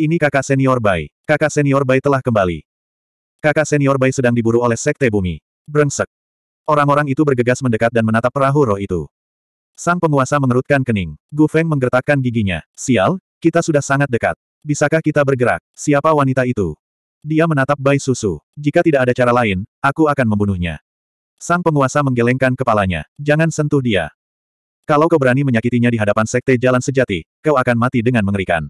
Ini kakak senior Bai. Kakak senior Bai telah kembali. Kakak senior Bai sedang diburu oleh Sekte Bumi. Brengsek. Orang-orang itu bergegas mendekat dan menatap perahu roh itu. Sang penguasa mengerutkan kening. Gu Feng menggertakkan giginya. Sial, kita sudah sangat dekat. Bisakah kita bergerak? Siapa wanita itu? Dia menatap Bai Susu. Jika tidak ada cara lain, aku akan membunuhnya. Sang penguasa menggelengkan kepalanya. Jangan sentuh dia. Kalau kau berani menyakitinya di hadapan sekte jalan sejati, kau akan mati dengan mengerikan.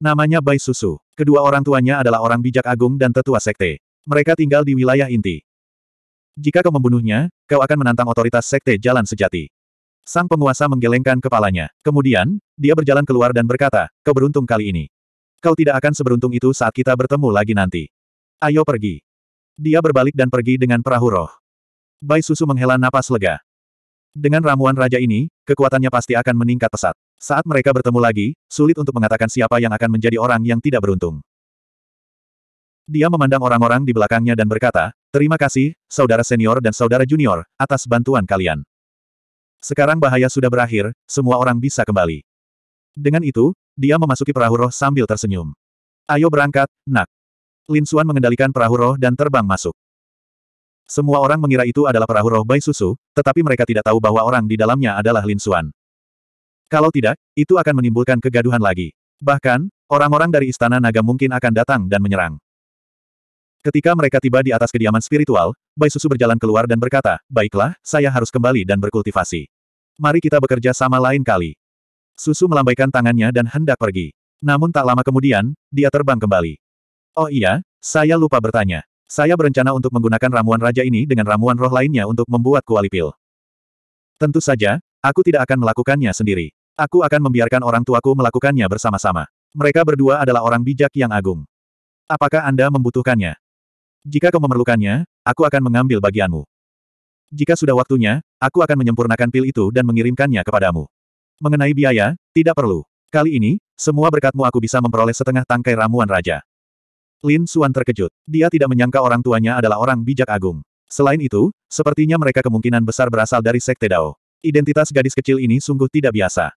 Namanya Bai Susu. Kedua orang tuanya adalah orang bijak agung dan tetua sekte. Mereka tinggal di wilayah inti. Jika kau membunuhnya, kau akan menantang otoritas sekte jalan sejati. Sang penguasa menggelengkan kepalanya. Kemudian, dia berjalan keluar dan berkata, kau beruntung kali ini. Kau tidak akan seberuntung itu saat kita bertemu lagi nanti. Ayo pergi. Dia berbalik dan pergi dengan perahu roh. Bai Susu menghela napas lega. Dengan ramuan raja ini, kekuatannya pasti akan meningkat pesat. Saat mereka bertemu lagi, sulit untuk mengatakan siapa yang akan menjadi orang yang tidak beruntung. Dia memandang orang-orang di belakangnya dan berkata, Terima kasih, saudara senior dan saudara junior, atas bantuan kalian. Sekarang bahaya sudah berakhir, semua orang bisa kembali. Dengan itu, dia memasuki perahu roh sambil tersenyum. Ayo berangkat, nak. Lin Xuan mengendalikan perahu roh dan terbang masuk. Semua orang mengira itu adalah perahu roh Bai Susu, tetapi mereka tidak tahu bahwa orang di dalamnya adalah Lin Xuan. Kalau tidak, itu akan menimbulkan kegaduhan lagi. Bahkan, orang-orang dari Istana Naga mungkin akan datang dan menyerang. Ketika mereka tiba di atas kediaman spiritual, Bai Susu berjalan keluar dan berkata, Baiklah, saya harus kembali dan berkultivasi. Mari kita bekerja sama lain kali. Susu melambaikan tangannya dan hendak pergi. Namun tak lama kemudian, dia terbang kembali. Oh iya, saya lupa bertanya. Saya berencana untuk menggunakan ramuan raja ini dengan ramuan roh lainnya untuk membuat kualipil. Tentu saja, aku tidak akan melakukannya sendiri. Aku akan membiarkan orang tuaku melakukannya bersama-sama. Mereka berdua adalah orang bijak yang agung. Apakah Anda membutuhkannya? Jika kau memerlukannya, aku akan mengambil bagianmu. Jika sudah waktunya, aku akan menyempurnakan pil itu dan mengirimkannya kepadamu. Mengenai biaya, tidak perlu. Kali ini, semua berkatmu aku bisa memperoleh setengah tangkai ramuan raja. Lin Suan terkejut. Dia tidak menyangka orang tuanya adalah orang bijak agung. Selain itu, sepertinya mereka kemungkinan besar berasal dari Sekte Dao. Identitas gadis kecil ini sungguh tidak biasa.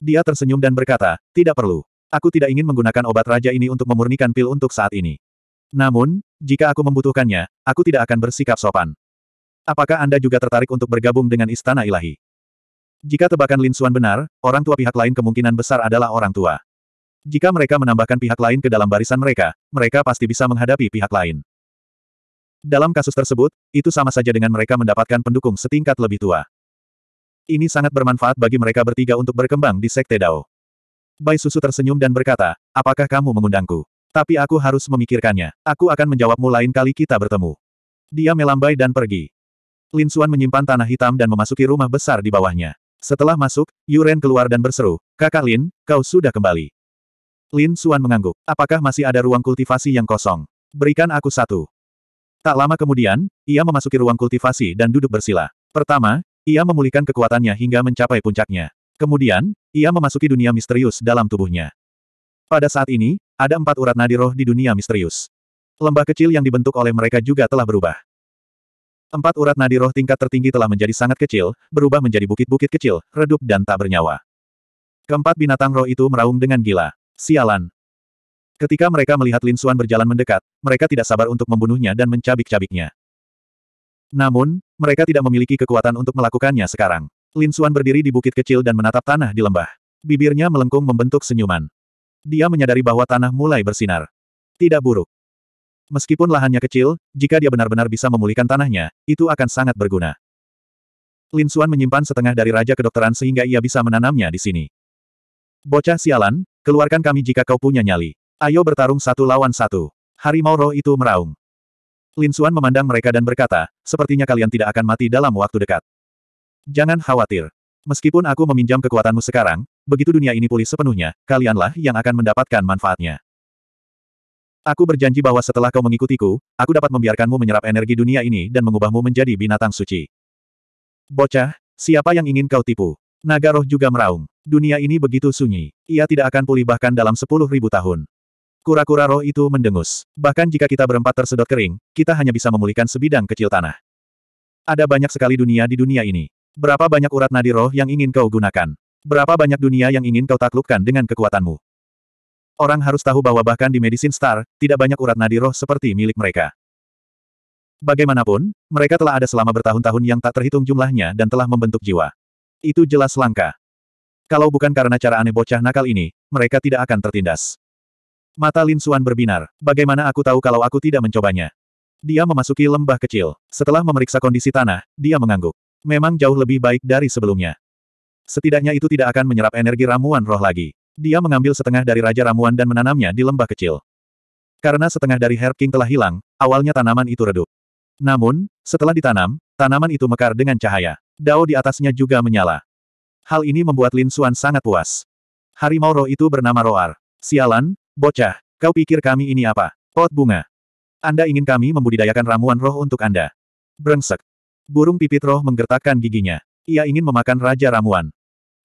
Dia tersenyum dan berkata, tidak perlu. Aku tidak ingin menggunakan obat raja ini untuk memurnikan pil untuk saat ini. Namun, jika aku membutuhkannya, aku tidak akan bersikap sopan. Apakah Anda juga tertarik untuk bergabung dengan Istana Ilahi? Jika tebakan Lin Suan benar, orang tua pihak lain kemungkinan besar adalah orang tua. Jika mereka menambahkan pihak lain ke dalam barisan mereka, mereka pasti bisa menghadapi pihak lain. Dalam kasus tersebut, itu sama saja dengan mereka mendapatkan pendukung setingkat lebih tua. Ini sangat bermanfaat bagi mereka bertiga untuk berkembang di Sekte Dao. Bai Susu tersenyum dan berkata, apakah kamu mengundangku? Tapi aku harus memikirkannya. Aku akan menjawabmu lain kali kita bertemu. Dia melambai dan pergi. Lin Suan menyimpan tanah hitam dan memasuki rumah besar di bawahnya. Setelah masuk, Yuren keluar dan berseru, Kakak Lin, kau sudah kembali. Lin Suan mengangguk. Apakah masih ada ruang kultivasi yang kosong? Berikan aku satu. Tak lama kemudian, ia memasuki ruang kultivasi dan duduk bersila. Pertama, ia memulihkan kekuatannya hingga mencapai puncaknya. Kemudian, ia memasuki dunia misterius dalam tubuhnya. Pada saat ini, ada empat urat nadi roh di dunia misterius. Lembah kecil yang dibentuk oleh mereka juga telah berubah. Empat urat nadi roh tingkat tertinggi telah menjadi sangat kecil, berubah menjadi bukit-bukit kecil, redup dan tak bernyawa. Keempat binatang roh itu meraung dengan gila. Sialan. Ketika mereka melihat Lin Suan berjalan mendekat, mereka tidak sabar untuk membunuhnya dan mencabik-cabiknya. Namun, mereka tidak memiliki kekuatan untuk melakukannya sekarang. Lin Suan berdiri di bukit kecil dan menatap tanah di lembah. Bibirnya melengkung membentuk senyuman. Dia menyadari bahwa tanah mulai bersinar. Tidak buruk. Meskipun lahannya kecil, jika dia benar-benar bisa memulihkan tanahnya, itu akan sangat berguna. Lin Suan menyimpan setengah dari Raja Kedokteran sehingga ia bisa menanamnya di sini. Bocah sialan, Keluarkan kami jika kau punya nyali. Ayo bertarung satu lawan satu. Harimau roh itu meraung. Lin Suan memandang mereka dan berkata, sepertinya kalian tidak akan mati dalam waktu dekat. Jangan khawatir. Meskipun aku meminjam kekuatanmu sekarang, begitu dunia ini pulih sepenuhnya, kalianlah yang akan mendapatkan manfaatnya. Aku berjanji bahwa setelah kau mengikutiku, aku dapat membiarkanmu menyerap energi dunia ini dan mengubahmu menjadi binatang suci. Bocah, siapa yang ingin kau tipu? Naga roh juga meraung. Dunia ini begitu sunyi. Ia tidak akan pulih bahkan dalam sepuluh ribu tahun. Kura-kura roh itu mendengus. Bahkan jika kita berempat tersedot kering, kita hanya bisa memulihkan sebidang kecil tanah. Ada banyak sekali dunia di dunia ini. Berapa banyak urat nadi roh yang ingin kau gunakan? Berapa banyak dunia yang ingin kau taklukkan dengan kekuatanmu? Orang harus tahu bahwa bahkan di Medicine Star, tidak banyak urat nadi roh seperti milik mereka. Bagaimanapun, mereka telah ada selama bertahun-tahun yang tak terhitung jumlahnya dan telah membentuk jiwa. Itu jelas langka. Kalau bukan karena cara aneh bocah nakal ini, mereka tidak akan tertindas. Mata Lin Suan berbinar. Bagaimana aku tahu kalau aku tidak mencobanya? Dia memasuki lembah kecil. Setelah memeriksa kondisi tanah, dia mengangguk. Memang jauh lebih baik dari sebelumnya. Setidaknya itu tidak akan menyerap energi ramuan roh lagi. Dia mengambil setengah dari Raja Ramuan dan menanamnya di lembah kecil. Karena setengah dari Herb King telah hilang, awalnya tanaman itu redup. Namun, setelah ditanam, tanaman itu mekar dengan cahaya. Dao di atasnya juga menyala. Hal ini membuat Lin Xuan sangat puas. Harimau roh itu bernama Roar. Sialan, bocah, kau pikir kami ini apa? Pot bunga. Anda ingin kami membudidayakan ramuan roh untuk Anda. Brengsek. Burung pipit roh menggertakkan giginya. Ia ingin memakan Raja Ramuan.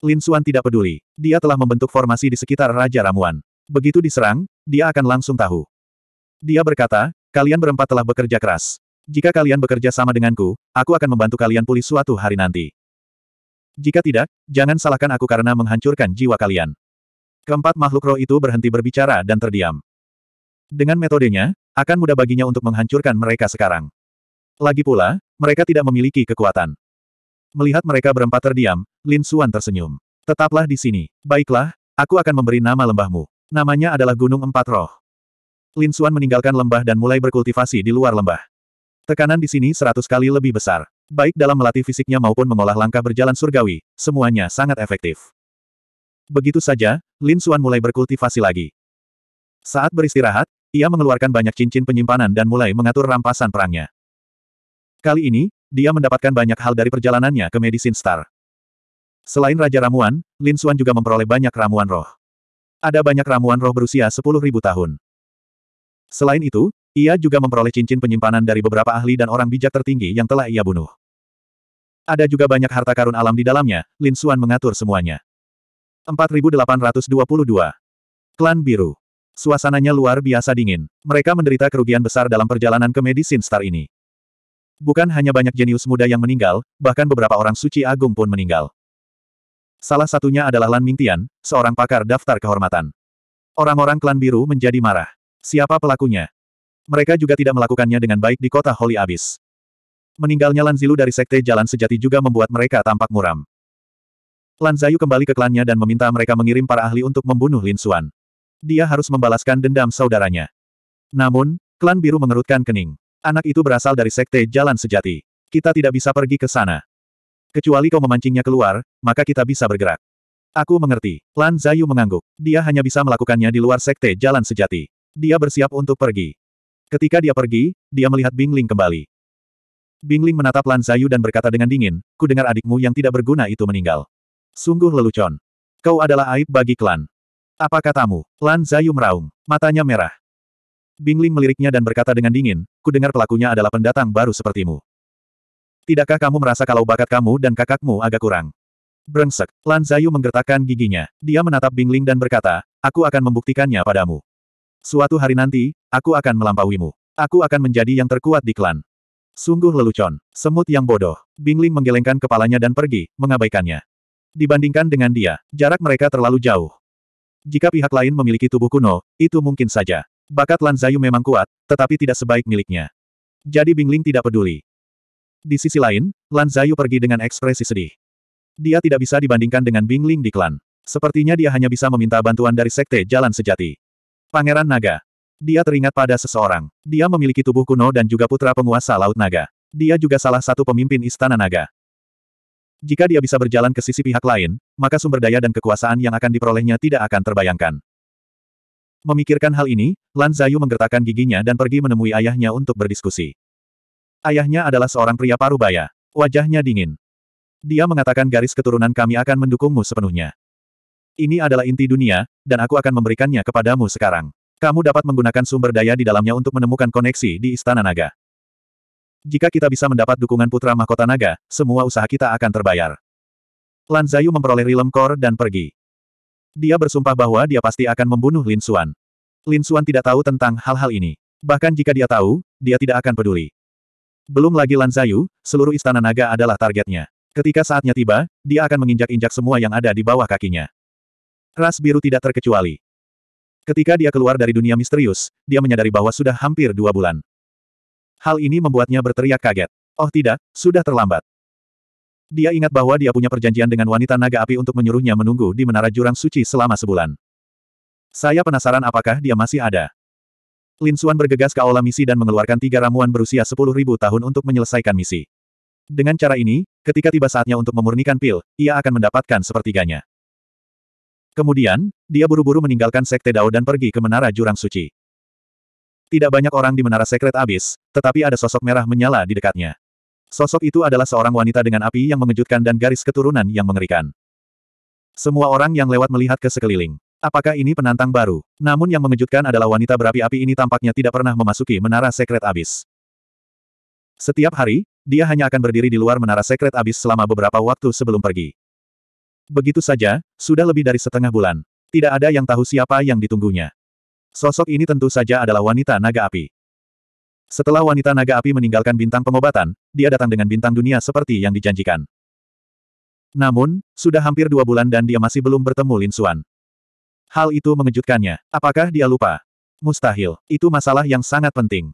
Lin Xuan tidak peduli. Dia telah membentuk formasi di sekitar Raja Ramuan. Begitu diserang, dia akan langsung tahu. Dia berkata, kalian berempat telah bekerja keras. Jika kalian bekerja sama denganku, aku akan membantu kalian pulih suatu hari nanti. Jika tidak, jangan salahkan aku karena menghancurkan jiwa kalian. Keempat makhluk roh itu berhenti berbicara dan terdiam. Dengan metodenya, akan mudah baginya untuk menghancurkan mereka sekarang. Lagi pula, mereka tidak memiliki kekuatan. Melihat mereka berempat terdiam, Lin Xuan tersenyum. Tetaplah di sini. Baiklah, aku akan memberi nama lembahmu. Namanya adalah Gunung Empat Roh. Lin Xuan meninggalkan lembah dan mulai berkultivasi di luar lembah. Tekanan di sini seratus kali lebih besar. Baik dalam melatih fisiknya maupun mengolah langkah berjalan surgawi, semuanya sangat efektif. Begitu saja, Lin Xuan mulai berkultivasi lagi. Saat beristirahat, ia mengeluarkan banyak cincin penyimpanan dan mulai mengatur rampasan perangnya. Kali ini, dia mendapatkan banyak hal dari perjalanannya ke Medicine Star. Selain Raja Ramuan, Lin Xuan juga memperoleh banyak ramuan roh. Ada banyak ramuan roh berusia 10.000 tahun. Selain itu, ia juga memperoleh cincin penyimpanan dari beberapa ahli dan orang bijak tertinggi yang telah ia bunuh. Ada juga banyak harta karun alam di dalamnya, Lin Xuan mengatur semuanya. 4822. Klan Biru. Suasananya luar biasa dingin. Mereka menderita kerugian besar dalam perjalanan ke Medicine Star ini. Bukan hanya banyak jenius muda yang meninggal, bahkan beberapa orang suci agung pun meninggal. Salah satunya adalah Lan Mingtian, seorang pakar daftar kehormatan. Orang-orang klan biru menjadi marah. Siapa pelakunya? Mereka juga tidak melakukannya dengan baik di kota Holy Abyss. Meninggalnya Lan Zilu dari Sekte Jalan Sejati juga membuat mereka tampak muram. Lan Zayu kembali ke klannya dan meminta mereka mengirim para ahli untuk membunuh Lin Xuan. Dia harus membalaskan dendam saudaranya. Namun, klan biru mengerutkan kening. Anak itu berasal dari Sekte Jalan Sejati. Kita tidak bisa pergi ke sana. Kecuali kau memancingnya keluar, maka kita bisa bergerak. Aku mengerti. Lan Zayu mengangguk. Dia hanya bisa melakukannya di luar Sekte Jalan Sejati. Dia bersiap untuk pergi. Ketika dia pergi, dia melihat Bingling kembali. Bingling menatap Lan Zayu dan berkata dengan dingin, ku dengar adikmu yang tidak berguna itu meninggal. Sungguh lelucon. Kau adalah aib bagi klan. Apa katamu? Lan Zayu meraung. Matanya merah. Bingling meliriknya dan berkata dengan dingin, ku dengar pelakunya adalah pendatang baru sepertimu. Tidakkah kamu merasa kalau bakat kamu dan kakakmu agak kurang? Brengsek, Lan Zayu menggertakkan giginya. Dia menatap Bingling dan berkata, aku akan membuktikannya padamu. Suatu hari nanti, aku akan melampauimu. Aku akan menjadi yang terkuat di klan. Sungguh lelucon. Semut yang bodoh. Bingling menggelengkan kepalanya dan pergi, mengabaikannya. Dibandingkan dengan dia, jarak mereka terlalu jauh. Jika pihak lain memiliki tubuh kuno, itu mungkin saja. Bakat Lan Zayu memang kuat, tetapi tidak sebaik miliknya. Jadi Bingling tidak peduli. Di sisi lain, Lan Zayu pergi dengan ekspresi sedih. Dia tidak bisa dibandingkan dengan Bingling di klan. Sepertinya dia hanya bisa meminta bantuan dari Sekte Jalan Sejati. Pangeran Naga. Dia teringat pada seseorang. Dia memiliki tubuh kuno dan juga putra penguasa Laut Naga. Dia juga salah satu pemimpin Istana Naga. Jika dia bisa berjalan ke sisi pihak lain, maka sumber daya dan kekuasaan yang akan diperolehnya tidak akan terbayangkan. Memikirkan hal ini, Lan Zayu menggertakkan giginya dan pergi menemui ayahnya untuk berdiskusi. Ayahnya adalah seorang pria parubaya. Wajahnya dingin. Dia mengatakan garis keturunan kami akan mendukungmu sepenuhnya. Ini adalah inti dunia, dan aku akan memberikannya kepadamu sekarang. Kamu dapat menggunakan sumber daya di dalamnya untuk menemukan koneksi di Istana Naga. Jika kita bisa mendapat dukungan Putra Mahkota Naga, semua usaha kita akan terbayar. Lan Zayu memperoleh Rilem Kor dan pergi. Dia bersumpah bahwa dia pasti akan membunuh Lin Xuan. Lin Xuan tidak tahu tentang hal-hal ini. Bahkan jika dia tahu, dia tidak akan peduli. Belum lagi Lan Zayu, seluruh Istana Naga adalah targetnya. Ketika saatnya tiba, dia akan menginjak-injak semua yang ada di bawah kakinya. Ras biru tidak terkecuali. Ketika dia keluar dari dunia misterius, dia menyadari bahwa sudah hampir dua bulan. Hal ini membuatnya berteriak kaget. Oh tidak, sudah terlambat. Dia ingat bahwa dia punya perjanjian dengan wanita naga api untuk menyuruhnya menunggu di menara jurang suci selama sebulan. Saya penasaran apakah dia masih ada. Lin Xuan bergegas ke aula misi dan mengeluarkan tiga ramuan berusia 10.000 tahun untuk menyelesaikan misi. Dengan cara ini, ketika tiba saatnya untuk memurnikan pil, ia akan mendapatkan sepertiganya. Kemudian, dia buru-buru meninggalkan Sekte Dao dan pergi ke Menara Jurang Suci. Tidak banyak orang di Menara Sekret Abis, tetapi ada sosok merah menyala di dekatnya. Sosok itu adalah seorang wanita dengan api yang mengejutkan dan garis keturunan yang mengerikan. Semua orang yang lewat melihat ke sekeliling. Apakah ini penantang baru? Namun yang mengejutkan adalah wanita berapi-api ini tampaknya tidak pernah memasuki menara sekret abis. Setiap hari, dia hanya akan berdiri di luar menara sekret abis selama beberapa waktu sebelum pergi. Begitu saja, sudah lebih dari setengah bulan. Tidak ada yang tahu siapa yang ditunggunya. Sosok ini tentu saja adalah wanita naga api. Setelah wanita naga api meninggalkan bintang pengobatan, dia datang dengan bintang dunia seperti yang dijanjikan. Namun, sudah hampir dua bulan dan dia masih belum bertemu Lin Xuan. Hal itu mengejutkannya. Apakah dia lupa? Mustahil. Itu masalah yang sangat penting.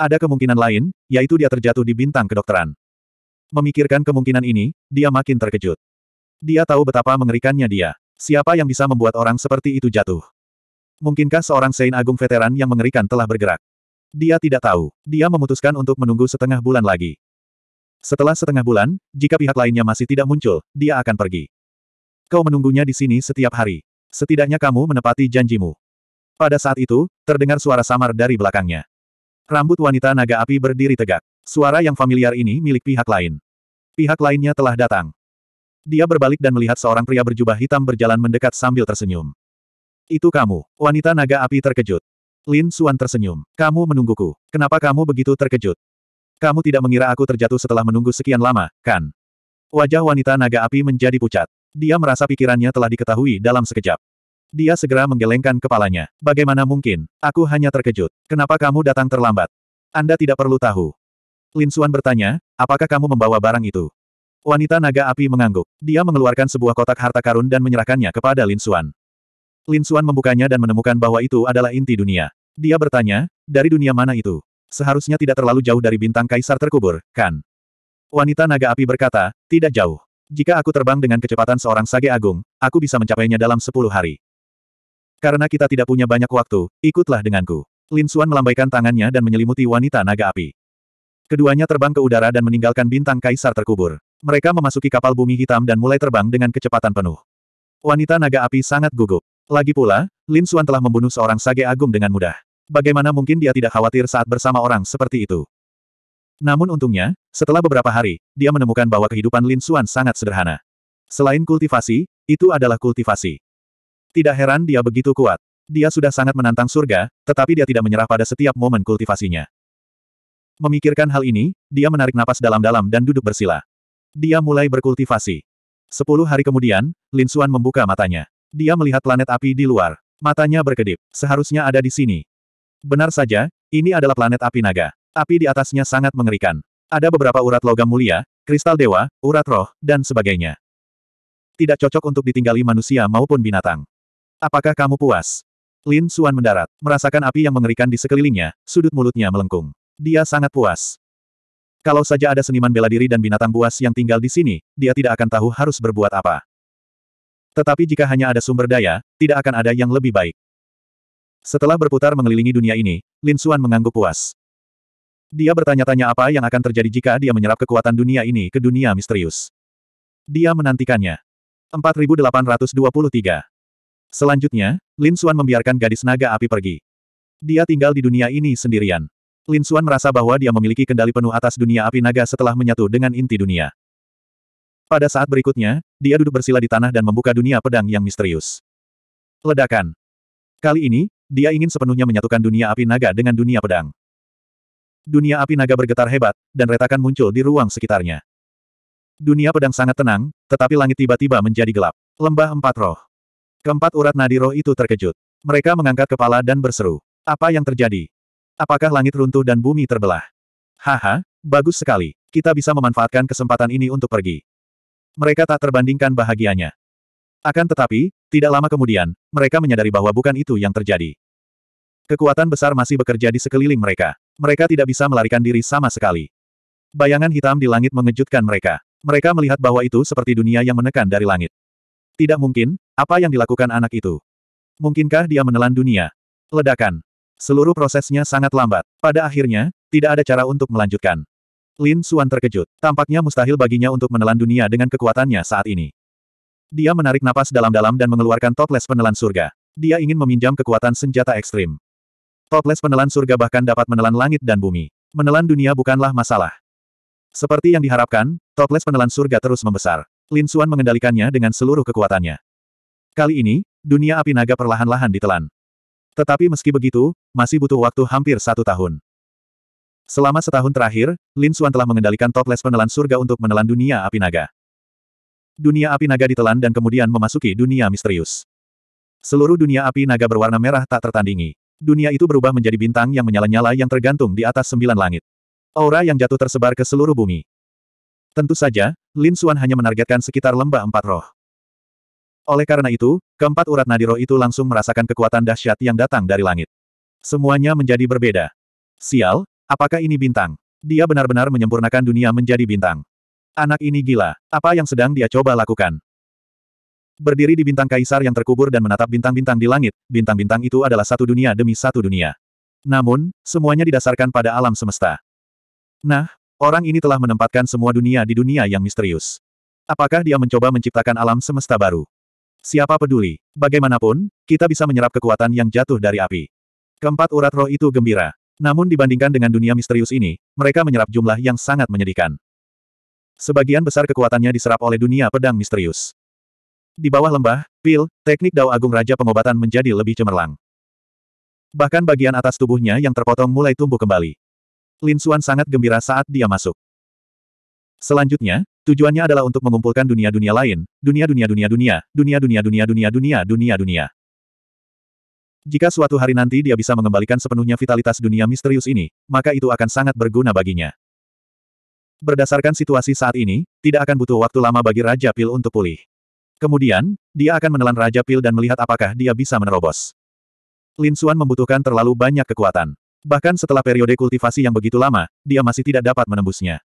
Ada kemungkinan lain, yaitu dia terjatuh di bintang kedokteran. Memikirkan kemungkinan ini, dia makin terkejut. Dia tahu betapa mengerikannya dia. Siapa yang bisa membuat orang seperti itu jatuh? Mungkinkah seorang Saint Agung veteran yang mengerikan telah bergerak? Dia tidak tahu. Dia memutuskan untuk menunggu setengah bulan lagi. Setelah setengah bulan, jika pihak lainnya masih tidak muncul, dia akan pergi. Kau menunggunya di sini setiap hari. Setidaknya kamu menepati janjimu. Pada saat itu, terdengar suara samar dari belakangnya. Rambut wanita naga api berdiri tegak. Suara yang familiar ini milik pihak lain. Pihak lainnya telah datang. Dia berbalik dan melihat seorang pria berjubah hitam berjalan mendekat sambil tersenyum. Itu kamu, wanita naga api terkejut. Lin Suan tersenyum. Kamu menungguku. Kenapa kamu begitu terkejut? Kamu tidak mengira aku terjatuh setelah menunggu sekian lama, kan? Wajah wanita naga api menjadi pucat. Dia merasa pikirannya telah diketahui dalam sekejap. Dia segera menggelengkan kepalanya. Bagaimana mungkin? Aku hanya terkejut. Kenapa kamu datang terlambat? Anda tidak perlu tahu. Lin Suan bertanya, apakah kamu membawa barang itu? Wanita naga api mengangguk. Dia mengeluarkan sebuah kotak harta karun dan menyerahkannya kepada Lin Xuan. Lin Xuan membukanya dan menemukan bahwa itu adalah inti dunia. Dia bertanya, dari dunia mana itu? Seharusnya tidak terlalu jauh dari bintang kaisar terkubur, kan? Wanita naga api berkata, tidak jauh. Jika aku terbang dengan kecepatan seorang sage agung, aku bisa mencapainya dalam sepuluh hari. Karena kita tidak punya banyak waktu, ikutlah denganku. Lin Xuan melambaikan tangannya dan menyelimuti wanita naga api. Keduanya terbang ke udara dan meninggalkan bintang kaisar terkubur. Mereka memasuki kapal bumi hitam dan mulai terbang dengan kecepatan penuh. Wanita naga api sangat gugup. Lagi pula, Lin Xuan telah membunuh seorang sage agung dengan mudah. Bagaimana mungkin dia tidak khawatir saat bersama orang seperti itu? Namun untungnya, setelah beberapa hari, dia menemukan bahwa kehidupan Lin Xuan sangat sederhana. Selain kultivasi, itu adalah kultivasi. Tidak heran dia begitu kuat. Dia sudah sangat menantang surga, tetapi dia tidak menyerah pada setiap momen kultivasinya. Memikirkan hal ini, dia menarik napas dalam-dalam dan duduk bersila. Dia mulai berkultivasi. Sepuluh hari kemudian, Lin Xuan membuka matanya. Dia melihat planet api di luar. Matanya berkedip. Seharusnya ada di sini. Benar saja, ini adalah planet api naga. Api di atasnya sangat mengerikan. Ada beberapa urat logam mulia, kristal dewa, urat roh, dan sebagainya. Tidak cocok untuk ditinggali manusia maupun binatang. Apakah kamu puas? Lin Suan mendarat, merasakan api yang mengerikan di sekelilingnya, sudut mulutnya melengkung. Dia sangat puas. Kalau saja ada seniman bela diri dan binatang buas yang tinggal di sini, dia tidak akan tahu harus berbuat apa. Tetapi jika hanya ada sumber daya, tidak akan ada yang lebih baik. Setelah berputar mengelilingi dunia ini, Lin Xuan mengangguk puas. Dia bertanya-tanya apa yang akan terjadi jika dia menyerap kekuatan dunia ini ke dunia misterius. Dia menantikannya. 4823. Selanjutnya, Lin Xuan membiarkan gadis naga api pergi. Dia tinggal di dunia ini sendirian. Lin Xuan merasa bahwa dia memiliki kendali penuh atas dunia api naga setelah menyatu dengan inti dunia. Pada saat berikutnya, dia duduk bersila di tanah dan membuka dunia pedang yang misterius. Ledakan. Kali ini, dia ingin sepenuhnya menyatukan dunia api naga dengan dunia pedang. Dunia api naga bergetar hebat, dan retakan muncul di ruang sekitarnya. Dunia pedang sangat tenang, tetapi langit tiba-tiba menjadi gelap. Lembah empat roh. Keempat urat nadi roh itu terkejut. Mereka mengangkat kepala dan berseru. Apa yang terjadi? Apakah langit runtuh dan bumi terbelah? Haha, bagus sekali. Kita bisa memanfaatkan kesempatan ini untuk pergi. Mereka tak terbandingkan bahagianya. Akan tetapi, tidak lama kemudian, mereka menyadari bahwa bukan itu yang terjadi. Kekuatan besar masih bekerja di sekeliling mereka. Mereka tidak bisa melarikan diri sama sekali. Bayangan hitam di langit mengejutkan mereka. Mereka melihat bahwa itu seperti dunia yang menekan dari langit. Tidak mungkin, apa yang dilakukan anak itu? Mungkinkah dia menelan dunia? Ledakan. Seluruh prosesnya sangat lambat. Pada akhirnya, tidak ada cara untuk melanjutkan. Lin Suan terkejut. Tampaknya mustahil baginya untuk menelan dunia dengan kekuatannya saat ini. Dia menarik napas dalam-dalam dan mengeluarkan toples penelan surga. Dia ingin meminjam kekuatan senjata ekstrim. Toples penelan surga bahkan dapat menelan langit dan bumi. Menelan dunia bukanlah masalah. Seperti yang diharapkan, toples penelan surga terus membesar. Lin Suan mengendalikannya dengan seluruh kekuatannya. Kali ini, dunia api naga perlahan-lahan ditelan. Tetapi meski begitu, masih butuh waktu hampir satu tahun. Selama setahun terakhir, Lin Xuan telah mengendalikan toples penelan surga untuk menelan dunia api naga. Dunia api naga ditelan dan kemudian memasuki dunia misterius. Seluruh dunia api naga berwarna merah tak tertandingi. Dunia itu berubah menjadi bintang yang menyala-nyala yang tergantung di atas sembilan langit. Aura yang jatuh tersebar ke seluruh bumi. Tentu saja, Lin Xuan hanya menargetkan sekitar lembah empat roh. Oleh karena itu, keempat urat Nadiro itu langsung merasakan kekuatan dahsyat yang datang dari langit. Semuanya menjadi berbeda. Sial, apakah ini bintang? Dia benar-benar menyempurnakan dunia menjadi bintang. Anak ini gila. Apa yang sedang dia coba lakukan? Berdiri di bintang kaisar yang terkubur dan menatap bintang-bintang di langit, bintang-bintang itu adalah satu dunia demi satu dunia. Namun, semuanya didasarkan pada alam semesta. Nah, orang ini telah menempatkan semua dunia di dunia yang misterius. Apakah dia mencoba menciptakan alam semesta baru? Siapa peduli? Bagaimanapun, kita bisa menyerap kekuatan yang jatuh dari api. Keempat urat roh itu gembira. Namun dibandingkan dengan dunia misterius ini, mereka menyerap jumlah yang sangat menyedihkan. Sebagian besar kekuatannya diserap oleh dunia pedang misterius. Di bawah lembah, pil, teknik Dao Agung Raja Pengobatan menjadi lebih cemerlang. Bahkan bagian atas tubuhnya yang terpotong mulai tumbuh kembali. Lin Xuan sangat gembira saat dia masuk. Selanjutnya, Tujuannya adalah untuk mengumpulkan dunia-dunia lain, dunia-dunia-dunia-dunia, dunia-dunia-dunia-dunia-dunia-dunia-dunia. Jika suatu hari nanti dia bisa mengembalikan sepenuhnya vitalitas dunia misterius ini, maka itu akan sangat berguna baginya. Berdasarkan situasi saat ini, tidak akan butuh waktu lama bagi Raja Pil untuk pulih. Kemudian, dia akan menelan Raja Pil dan melihat apakah dia bisa menerobos. Lin Xuan membutuhkan terlalu banyak kekuatan. Bahkan setelah periode kultivasi yang begitu lama, dia masih tidak dapat menembusnya.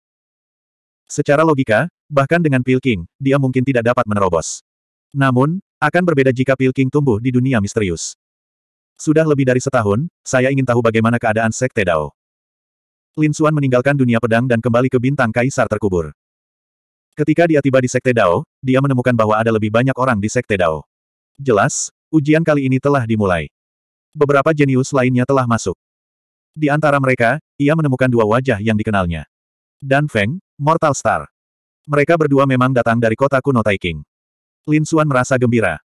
Secara logika, bahkan dengan Pil King, dia mungkin tidak dapat menerobos. Namun, akan berbeda jika Pil King tumbuh di dunia misterius. Sudah lebih dari setahun, saya ingin tahu bagaimana keadaan Sekte Dao. Lin Xuan meninggalkan dunia pedang dan kembali ke bintang kaisar terkubur. Ketika dia tiba di Sekte Dao, dia menemukan bahwa ada lebih banyak orang di Sekte Dao. Jelas, ujian kali ini telah dimulai. Beberapa jenius lainnya telah masuk. Di antara mereka, ia menemukan dua wajah yang dikenalnya dan Feng, Mortal Star. Mereka berdua memang datang dari kota kuno Taiking. Lin Xuan merasa gembira.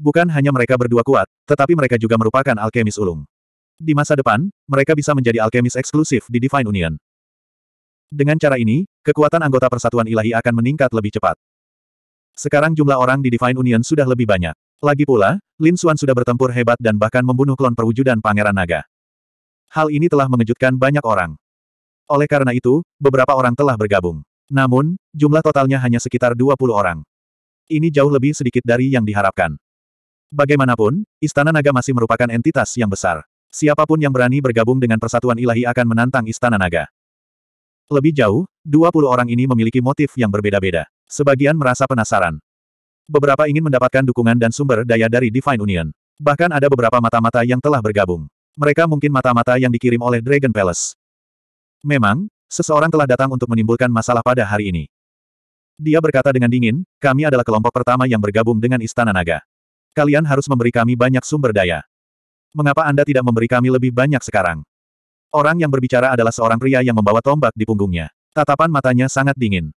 Bukan hanya mereka berdua kuat, tetapi mereka juga merupakan alkemis ulung. Di masa depan, mereka bisa menjadi alkemis eksklusif di Divine Union. Dengan cara ini, kekuatan anggota persatuan ilahi akan meningkat lebih cepat. Sekarang jumlah orang di Divine Union sudah lebih banyak. Lagi pula, Lin Xuan sudah bertempur hebat dan bahkan membunuh klon perwujudan Pangeran Naga. Hal ini telah mengejutkan banyak orang. Oleh karena itu, beberapa orang telah bergabung. Namun, jumlah totalnya hanya sekitar 20 orang. Ini jauh lebih sedikit dari yang diharapkan. Bagaimanapun, Istana Naga masih merupakan entitas yang besar. Siapapun yang berani bergabung dengan persatuan ilahi akan menantang Istana Naga. Lebih jauh, 20 orang ini memiliki motif yang berbeda-beda. Sebagian merasa penasaran. Beberapa ingin mendapatkan dukungan dan sumber daya dari Divine Union. Bahkan ada beberapa mata-mata yang telah bergabung. Mereka mungkin mata-mata yang dikirim oleh Dragon Palace. Memang, seseorang telah datang untuk menimbulkan masalah pada hari ini. Dia berkata dengan dingin, kami adalah kelompok pertama yang bergabung dengan Istana Naga. Kalian harus memberi kami banyak sumber daya. Mengapa Anda tidak memberi kami lebih banyak sekarang? Orang yang berbicara adalah seorang pria yang membawa tombak di punggungnya. Tatapan matanya sangat dingin.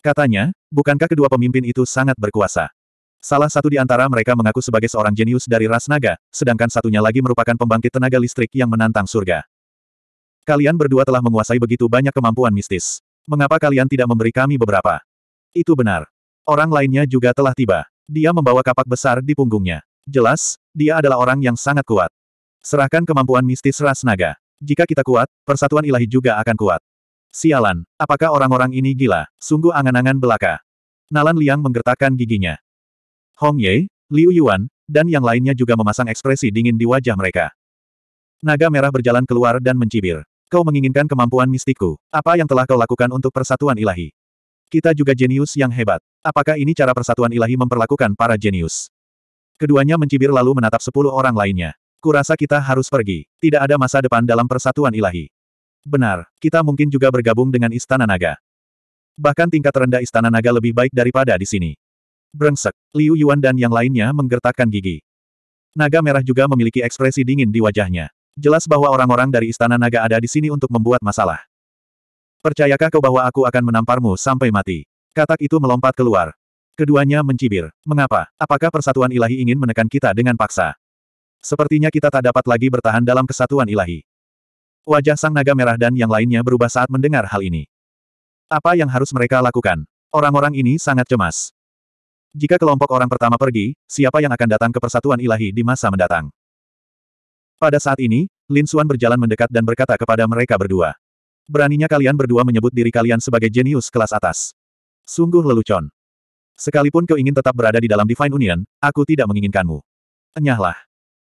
Katanya, bukankah kedua pemimpin itu sangat berkuasa? Salah satu di antara mereka mengaku sebagai seorang jenius dari ras naga, sedangkan satunya lagi merupakan pembangkit tenaga listrik yang menantang surga. Kalian berdua telah menguasai begitu banyak kemampuan mistis. Mengapa kalian tidak memberi kami beberapa? Itu benar. Orang lainnya juga telah tiba. Dia membawa kapak besar di punggungnya. Jelas, dia adalah orang yang sangat kuat. Serahkan kemampuan mistis ras naga. Jika kita kuat, persatuan ilahi juga akan kuat. Sialan, apakah orang-orang ini gila? Sungguh angan-angan belaka. Nalan Liang menggertakkan giginya. Hong Ye, Liu Yuan, dan yang lainnya juga memasang ekspresi dingin di wajah mereka. Naga merah berjalan keluar dan mencibir. Kau menginginkan kemampuan mistikku. Apa yang telah kau lakukan untuk persatuan ilahi? Kita juga jenius yang hebat. Apakah ini cara persatuan ilahi memperlakukan para jenius? Keduanya mencibir lalu menatap sepuluh orang lainnya. Kurasa kita harus pergi. Tidak ada masa depan dalam persatuan ilahi. Benar, kita mungkin juga bergabung dengan Istana Naga. Bahkan tingkat rendah Istana Naga lebih baik daripada di sini. Brengsek, Liu Yuan dan yang lainnya menggertakkan gigi. Naga merah juga memiliki ekspresi dingin di wajahnya. Jelas bahwa orang-orang dari Istana Naga ada di sini untuk membuat masalah. Percayakah kau bahwa aku akan menamparmu sampai mati? Katak itu melompat keluar. Keduanya mencibir. Mengapa? Apakah persatuan ilahi ingin menekan kita dengan paksa? Sepertinya kita tak dapat lagi bertahan dalam kesatuan ilahi. Wajah sang naga merah dan yang lainnya berubah saat mendengar hal ini. Apa yang harus mereka lakukan? Orang-orang ini sangat cemas. Jika kelompok orang pertama pergi, siapa yang akan datang ke persatuan ilahi di masa mendatang? Pada saat ini, Lin Xuan berjalan mendekat dan berkata kepada mereka berdua. Beraninya kalian berdua menyebut diri kalian sebagai jenius kelas atas. Sungguh lelucon. Sekalipun kau ingin tetap berada di dalam Divine Union, aku tidak menginginkanmu. Enyahlah.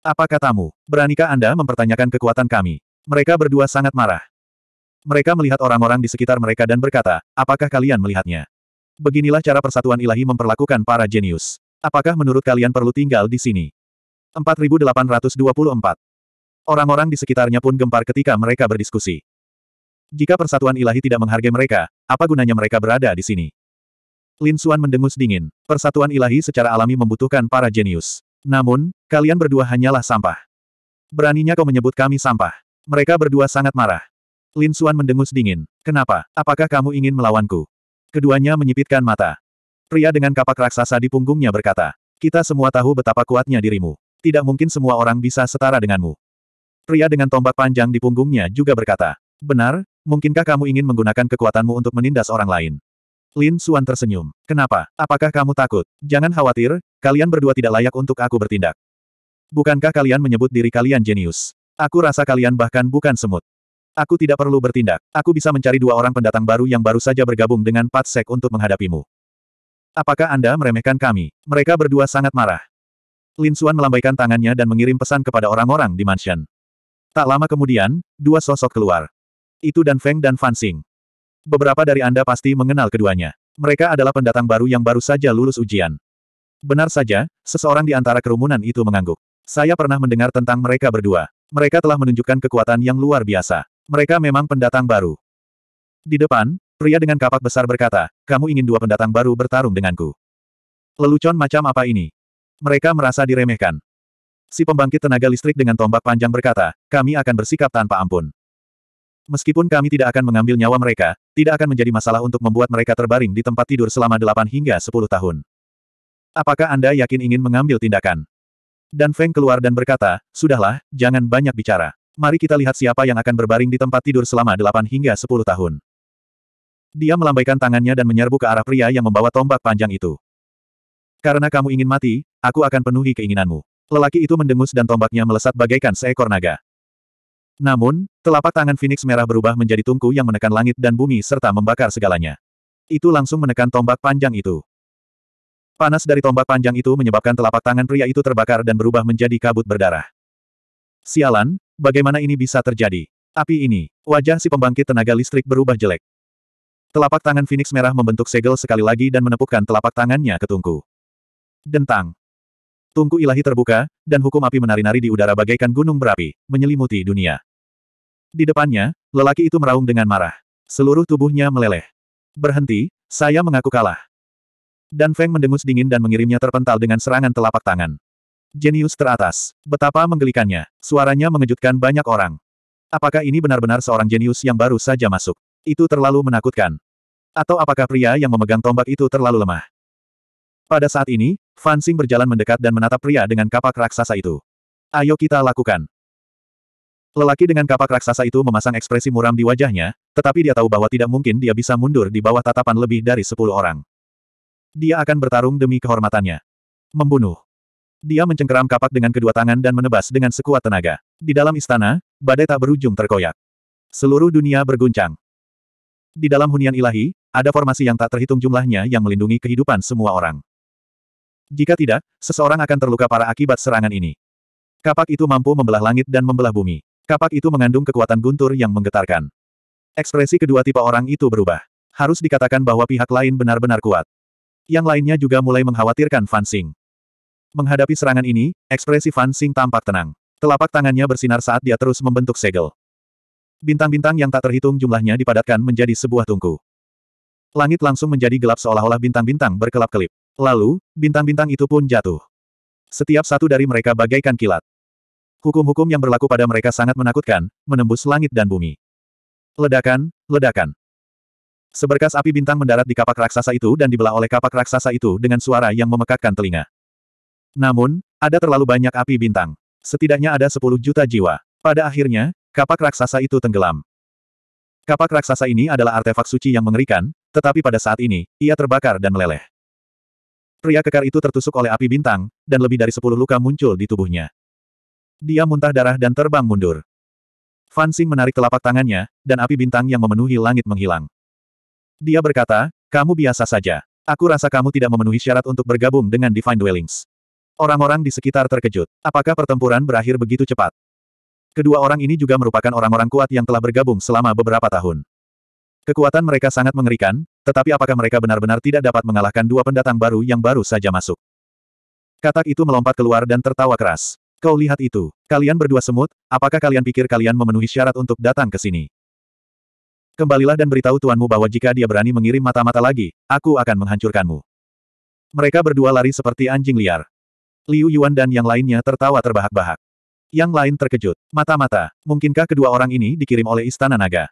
Apa katamu? Beranikah Anda mempertanyakan kekuatan kami? Mereka berdua sangat marah. Mereka melihat orang-orang di sekitar mereka dan berkata, apakah kalian melihatnya? Beginilah cara persatuan ilahi memperlakukan para jenius. Apakah menurut kalian perlu tinggal di sini? 4824 Orang-orang di sekitarnya pun gempar ketika mereka berdiskusi. Jika persatuan ilahi tidak menghargai mereka, apa gunanya mereka berada di sini? Lin Xuan mendengus dingin. Persatuan ilahi secara alami membutuhkan para jenius. Namun, kalian berdua hanyalah sampah. Beraninya kau menyebut kami sampah. Mereka berdua sangat marah. Lin Xuan mendengus dingin. Kenapa? Apakah kamu ingin melawanku? Keduanya menyipitkan mata. Pria dengan kapak raksasa di punggungnya berkata, Kita semua tahu betapa kuatnya dirimu. Tidak mungkin semua orang bisa setara denganmu. Pria dengan tombak panjang di punggungnya juga berkata, Benar, mungkinkah kamu ingin menggunakan kekuatanmu untuk menindas orang lain? Lin Suan tersenyum. Kenapa? Apakah kamu takut? Jangan khawatir, kalian berdua tidak layak untuk aku bertindak. Bukankah kalian menyebut diri kalian jenius? Aku rasa kalian bahkan bukan semut. Aku tidak perlu bertindak. Aku bisa mencari dua orang pendatang baru yang baru saja bergabung dengan Patsek untuk menghadapimu. Apakah Anda meremehkan kami? Mereka berdua sangat marah. Lin Xuan melambaikan tangannya dan mengirim pesan kepada orang-orang di mansion. Tak lama kemudian, dua sosok keluar. Itu Dan Feng dan Fan Xing. Beberapa dari Anda pasti mengenal keduanya. Mereka adalah pendatang baru yang baru saja lulus ujian. Benar saja, seseorang di antara kerumunan itu mengangguk. Saya pernah mendengar tentang mereka berdua. Mereka telah menunjukkan kekuatan yang luar biasa. Mereka memang pendatang baru. Di depan, pria dengan kapak besar berkata, kamu ingin dua pendatang baru bertarung denganku. Lelucon macam apa ini? Mereka merasa diremehkan. Si pembangkit tenaga listrik dengan tombak panjang berkata, kami akan bersikap tanpa ampun. Meskipun kami tidak akan mengambil nyawa mereka, tidak akan menjadi masalah untuk membuat mereka terbaring di tempat tidur selama 8 hingga 10 tahun. Apakah Anda yakin ingin mengambil tindakan? Dan Feng keluar dan berkata, sudahlah, jangan banyak bicara. Mari kita lihat siapa yang akan berbaring di tempat tidur selama 8 hingga 10 tahun. Dia melambaikan tangannya dan menyerbu ke arah pria yang membawa tombak panjang itu. Karena kamu ingin mati, aku akan penuhi keinginanmu. Lelaki itu mendengus dan tombaknya melesat bagaikan seekor naga. Namun, telapak tangan Phoenix merah berubah menjadi tungku yang menekan langit dan bumi serta membakar segalanya. Itu langsung menekan tombak panjang itu. Panas dari tombak panjang itu menyebabkan telapak tangan pria itu terbakar dan berubah menjadi kabut berdarah. Sialan, bagaimana ini bisa terjadi? Api ini, wajah si pembangkit tenaga listrik berubah jelek. Telapak tangan Phoenix merah membentuk segel sekali lagi dan menepukkan telapak tangannya ke tungku. Dentang. Tungku ilahi terbuka, dan hukum api menari-nari di udara bagaikan gunung berapi, menyelimuti dunia. Di depannya, lelaki itu meraung dengan marah. Seluruh tubuhnya meleleh. Berhenti, saya mengaku kalah. Dan Feng mendengus dingin dan mengirimnya terpental dengan serangan telapak tangan. Jenius teratas. Betapa menggelikannya. Suaranya mengejutkan banyak orang. Apakah ini benar-benar seorang jenius yang baru saja masuk? Itu terlalu menakutkan. Atau apakah pria yang memegang tombak itu terlalu lemah? Pada saat ini, Fansing berjalan mendekat dan menatap pria dengan kapak raksasa itu. Ayo kita lakukan. Lelaki dengan kapak raksasa itu memasang ekspresi muram di wajahnya, tetapi dia tahu bahwa tidak mungkin dia bisa mundur di bawah tatapan lebih dari sepuluh orang. Dia akan bertarung demi kehormatannya. Membunuh. Dia mencengkeram kapak dengan kedua tangan dan menebas dengan sekuat tenaga. Di dalam istana, badai tak berujung terkoyak. Seluruh dunia berguncang. Di dalam hunian ilahi, ada formasi yang tak terhitung jumlahnya yang melindungi kehidupan semua orang. Jika tidak, seseorang akan terluka parah akibat serangan ini. Kapak itu mampu membelah langit dan membelah bumi. Kapak itu mengandung kekuatan guntur yang menggetarkan. Ekspresi kedua tipe orang itu berubah. Harus dikatakan bahwa pihak lain benar-benar kuat. Yang lainnya juga mulai mengkhawatirkan Fan Xing. Menghadapi serangan ini, ekspresi Fan Xing tampak tenang. Telapak tangannya bersinar saat dia terus membentuk segel. Bintang-bintang yang tak terhitung jumlahnya dipadatkan menjadi sebuah tungku. Langit langsung menjadi gelap seolah-olah bintang-bintang berkelap-kelip. Lalu, bintang-bintang itu pun jatuh. Setiap satu dari mereka bagaikan kilat. Hukum-hukum yang berlaku pada mereka sangat menakutkan, menembus langit dan bumi. Ledakan, ledakan. Seberkas api bintang mendarat di kapak raksasa itu dan dibelah oleh kapak raksasa itu dengan suara yang memekakkan telinga. Namun, ada terlalu banyak api bintang. Setidaknya ada 10 juta jiwa. Pada akhirnya, kapak raksasa itu tenggelam. Kapak raksasa ini adalah artefak suci yang mengerikan, tetapi pada saat ini, ia terbakar dan meleleh. Pria kekar itu tertusuk oleh api bintang, dan lebih dari sepuluh luka muncul di tubuhnya. Dia muntah darah dan terbang mundur. Fan Xing menarik telapak tangannya, dan api bintang yang memenuhi langit menghilang. Dia berkata, kamu biasa saja. Aku rasa kamu tidak memenuhi syarat untuk bergabung dengan Divine Dwellings. Orang-orang di sekitar terkejut. Apakah pertempuran berakhir begitu cepat? Kedua orang ini juga merupakan orang-orang kuat yang telah bergabung selama beberapa tahun. Kekuatan mereka sangat mengerikan, tetapi apakah mereka benar-benar tidak dapat mengalahkan dua pendatang baru yang baru saja masuk? Katak itu melompat keluar dan tertawa keras. Kau lihat itu, kalian berdua semut, apakah kalian pikir kalian memenuhi syarat untuk datang ke sini? Kembalilah dan beritahu tuanmu bahwa jika dia berani mengirim mata-mata lagi, aku akan menghancurkanmu. Mereka berdua lari seperti anjing liar. Liu Yuan dan yang lainnya tertawa terbahak-bahak. Yang lain terkejut. Mata-mata, mungkinkah kedua orang ini dikirim oleh Istana Naga?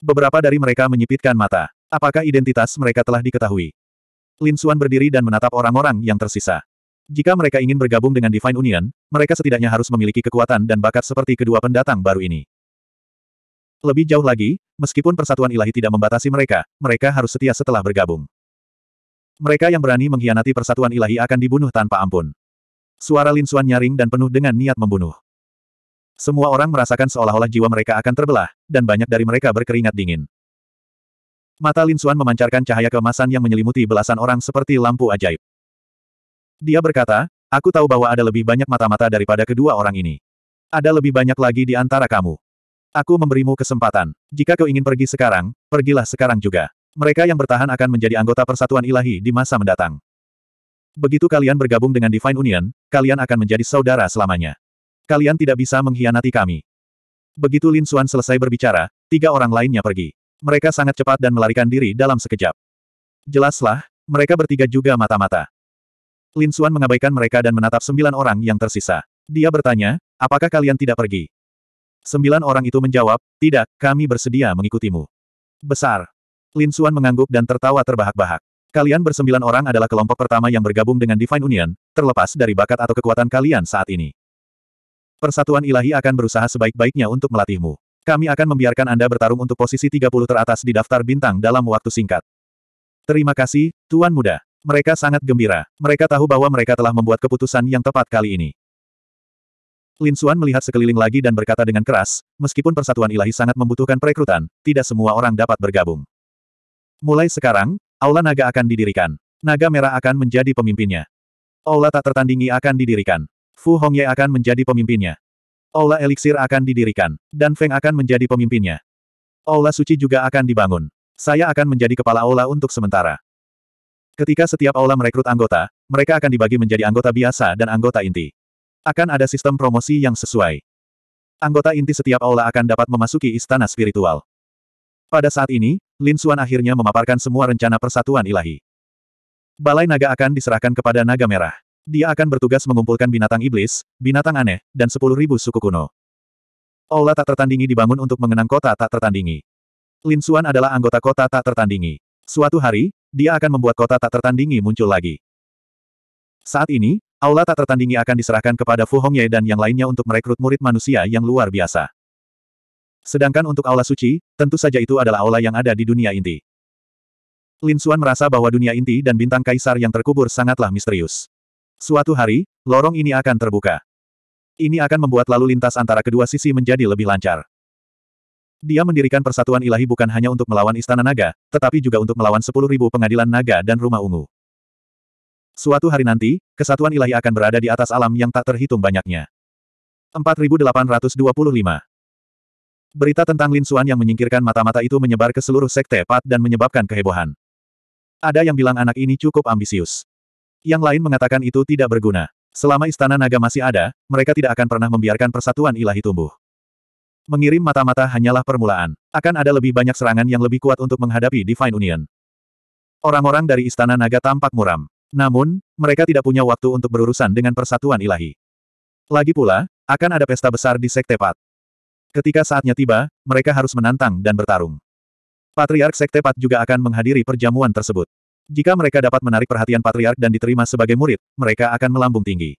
Beberapa dari mereka menyipitkan mata. Apakah identitas mereka telah diketahui? Lin Xuan berdiri dan menatap orang-orang yang tersisa. Jika mereka ingin bergabung dengan Divine Union, mereka setidaknya harus memiliki kekuatan dan bakat seperti kedua pendatang baru ini. Lebih jauh lagi, meskipun persatuan ilahi tidak membatasi mereka, mereka harus setia setelah bergabung. Mereka yang berani mengkhianati persatuan ilahi akan dibunuh tanpa ampun. Suara Lin Xuan nyaring dan penuh dengan niat membunuh. Semua orang merasakan seolah-olah jiwa mereka akan terbelah, dan banyak dari mereka berkeringat dingin. Mata Lin Xuan memancarkan cahaya kemasan yang menyelimuti belasan orang seperti lampu ajaib. Dia berkata, aku tahu bahwa ada lebih banyak mata-mata daripada kedua orang ini. Ada lebih banyak lagi di antara kamu. Aku memberimu kesempatan. Jika kau ingin pergi sekarang, pergilah sekarang juga. Mereka yang bertahan akan menjadi anggota persatuan ilahi di masa mendatang. Begitu kalian bergabung dengan Divine Union, kalian akan menjadi saudara selamanya. Kalian tidak bisa mengkhianati kami. Begitu Lin Xuan selesai berbicara, tiga orang lainnya pergi. Mereka sangat cepat dan melarikan diri dalam sekejap. Jelaslah, mereka bertiga juga mata-mata. Lin Xuan mengabaikan mereka dan menatap sembilan orang yang tersisa. Dia bertanya, apakah kalian tidak pergi? Sembilan orang itu menjawab, tidak, kami bersedia mengikutimu. Besar. Lin Xuan mengangguk dan tertawa terbahak-bahak. Kalian bersembilan orang adalah kelompok pertama yang bergabung dengan Divine Union, terlepas dari bakat atau kekuatan kalian saat ini. Persatuan ilahi akan berusaha sebaik-baiknya untuk melatihmu. Kami akan membiarkan Anda bertarung untuk posisi 30 teratas di daftar bintang dalam waktu singkat. Terima kasih, Tuan Muda. Mereka sangat gembira. Mereka tahu bahwa mereka telah membuat keputusan yang tepat kali ini. Lin Xuan melihat sekeliling lagi dan berkata dengan keras, meskipun persatuan ilahi sangat membutuhkan perekrutan, tidak semua orang dapat bergabung. Mulai sekarang, Aula Naga akan didirikan. Naga Merah akan menjadi pemimpinnya. Aula tak tertandingi akan didirikan. Fu Hongye akan menjadi pemimpinnya. Aula Elixir akan didirikan, dan Feng akan menjadi pemimpinnya. Aula suci juga akan dibangun. Saya akan menjadi kepala aula untuk sementara. Ketika setiap aula merekrut anggota, mereka akan dibagi menjadi anggota biasa dan anggota inti. Akan ada sistem promosi yang sesuai. Anggota inti setiap aula akan dapat memasuki istana spiritual. Pada saat ini, Lin Xuan akhirnya memaparkan semua rencana persatuan ilahi. Balai naga akan diserahkan kepada naga merah. Dia akan bertugas mengumpulkan binatang iblis, binatang aneh, dan sepuluh ribu suku kuno. Aula tak tertandingi dibangun untuk mengenang kota tak tertandingi. Lin Xuan adalah anggota kota tak tertandingi. Suatu hari, dia akan membuat kota tak tertandingi muncul lagi. Saat ini, aula tak tertandingi akan diserahkan kepada Fu Hongye dan yang lainnya untuk merekrut murid manusia yang luar biasa. Sedangkan untuk aula suci, tentu saja itu adalah aula yang ada di dunia inti. Lin Xuan merasa bahwa dunia inti dan bintang kaisar yang terkubur sangatlah misterius. Suatu hari, lorong ini akan terbuka. Ini akan membuat lalu lintas antara kedua sisi menjadi lebih lancar. Dia mendirikan persatuan ilahi bukan hanya untuk melawan istana naga, tetapi juga untuk melawan sepuluh ribu pengadilan naga dan rumah ungu. Suatu hari nanti, kesatuan ilahi akan berada di atas alam yang tak terhitung banyaknya. 4825 Berita tentang Lin Xuan yang menyingkirkan mata-mata itu menyebar ke seluruh sekte Pat dan menyebabkan kehebohan. Ada yang bilang anak ini cukup ambisius. Yang lain mengatakan itu tidak berguna. Selama istana naga masih ada, mereka tidak akan pernah membiarkan persatuan ilahi tumbuh. Mengirim mata-mata hanyalah permulaan. Akan ada lebih banyak serangan yang lebih kuat untuk menghadapi Divine Union. Orang-orang dari istana naga tampak muram. Namun, mereka tidak punya waktu untuk berurusan dengan persatuan ilahi. Lagi pula, akan ada pesta besar di Sekte Pat. Ketika saatnya tiba, mereka harus menantang dan bertarung. Patriark Sekte Pat juga akan menghadiri perjamuan tersebut. Jika mereka dapat menarik perhatian patriark dan diterima sebagai murid, mereka akan melambung tinggi.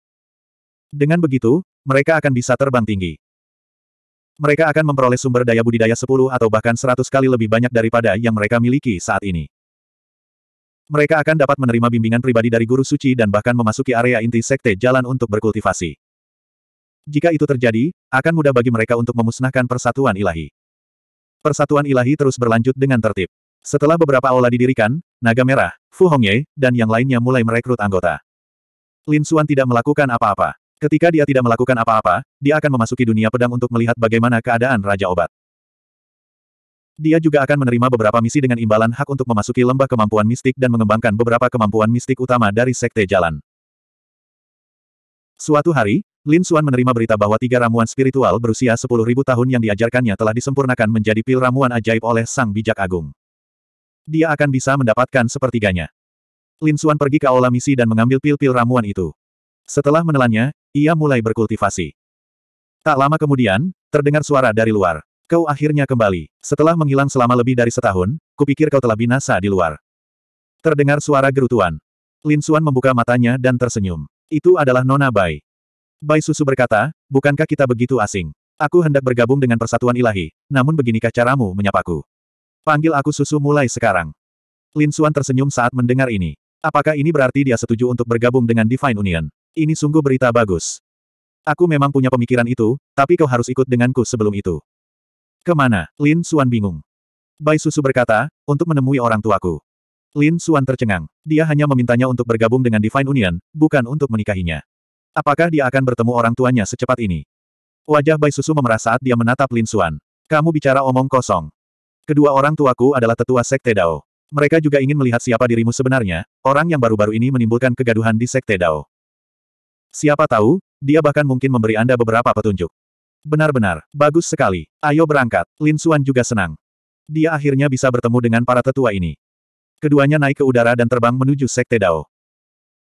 Dengan begitu, mereka akan bisa terbang tinggi. Mereka akan memperoleh sumber daya budidaya 10 atau bahkan 100 kali lebih banyak daripada yang mereka miliki saat ini. Mereka akan dapat menerima bimbingan pribadi dari guru suci dan bahkan memasuki area inti sekte jalan untuk berkultivasi. Jika itu terjadi, akan mudah bagi mereka untuk memusnahkan persatuan ilahi. Persatuan ilahi terus berlanjut dengan tertib. Setelah beberapa aula didirikan, Naga Merah, Fu Hongye, dan yang lainnya mulai merekrut anggota. Lin Xuan tidak melakukan apa-apa. Ketika dia tidak melakukan apa-apa, dia akan memasuki dunia pedang untuk melihat bagaimana keadaan Raja Obat. Dia juga akan menerima beberapa misi dengan imbalan hak untuk memasuki lembah kemampuan mistik dan mengembangkan beberapa kemampuan mistik utama dari Sekte Jalan. Suatu hari, Lin Xuan menerima berita bahwa tiga ramuan spiritual berusia 10.000 tahun yang diajarkannya telah disempurnakan menjadi pil ramuan ajaib oleh Sang Bijak Agung. Dia akan bisa mendapatkan sepertiganya. Lin Xuan pergi ke aula misi dan mengambil pil-pil ramuan itu. Setelah menelannya, ia mulai berkultivasi. Tak lama kemudian, terdengar suara dari luar. Kau akhirnya kembali. Setelah menghilang selama lebih dari setahun, kupikir kau telah binasa di luar. Terdengar suara gerutuan. Lin Xuan membuka matanya dan tersenyum. Itu adalah Nona Bai. Bai Susu berkata, bukankah kita begitu asing? Aku hendak bergabung dengan persatuan ilahi, namun beginikah caramu menyapaku? Panggil aku susu mulai sekarang. Lin Xuan tersenyum saat mendengar ini. Apakah ini berarti dia setuju untuk bergabung dengan Divine Union? Ini sungguh berita bagus. Aku memang punya pemikiran itu, tapi kau harus ikut denganku sebelum itu. Kemana? Lin Xuan bingung. Bai Susu berkata, untuk menemui orang tuaku. Lin Xuan tercengang. Dia hanya memintanya untuk bergabung dengan Divine Union, bukan untuk menikahinya. Apakah dia akan bertemu orang tuanya secepat ini? Wajah Bai Susu memerah saat dia menatap Lin Xuan. Kamu bicara omong kosong. Kedua orang tuaku adalah tetua Sekte Dao. Mereka juga ingin melihat siapa dirimu sebenarnya, orang yang baru-baru ini menimbulkan kegaduhan di Sekte Dao. Siapa tahu, dia bahkan mungkin memberi Anda beberapa petunjuk. Benar-benar, bagus sekali. Ayo berangkat. Lin Suan juga senang. Dia akhirnya bisa bertemu dengan para tetua ini. Keduanya naik ke udara dan terbang menuju Sekte Dao.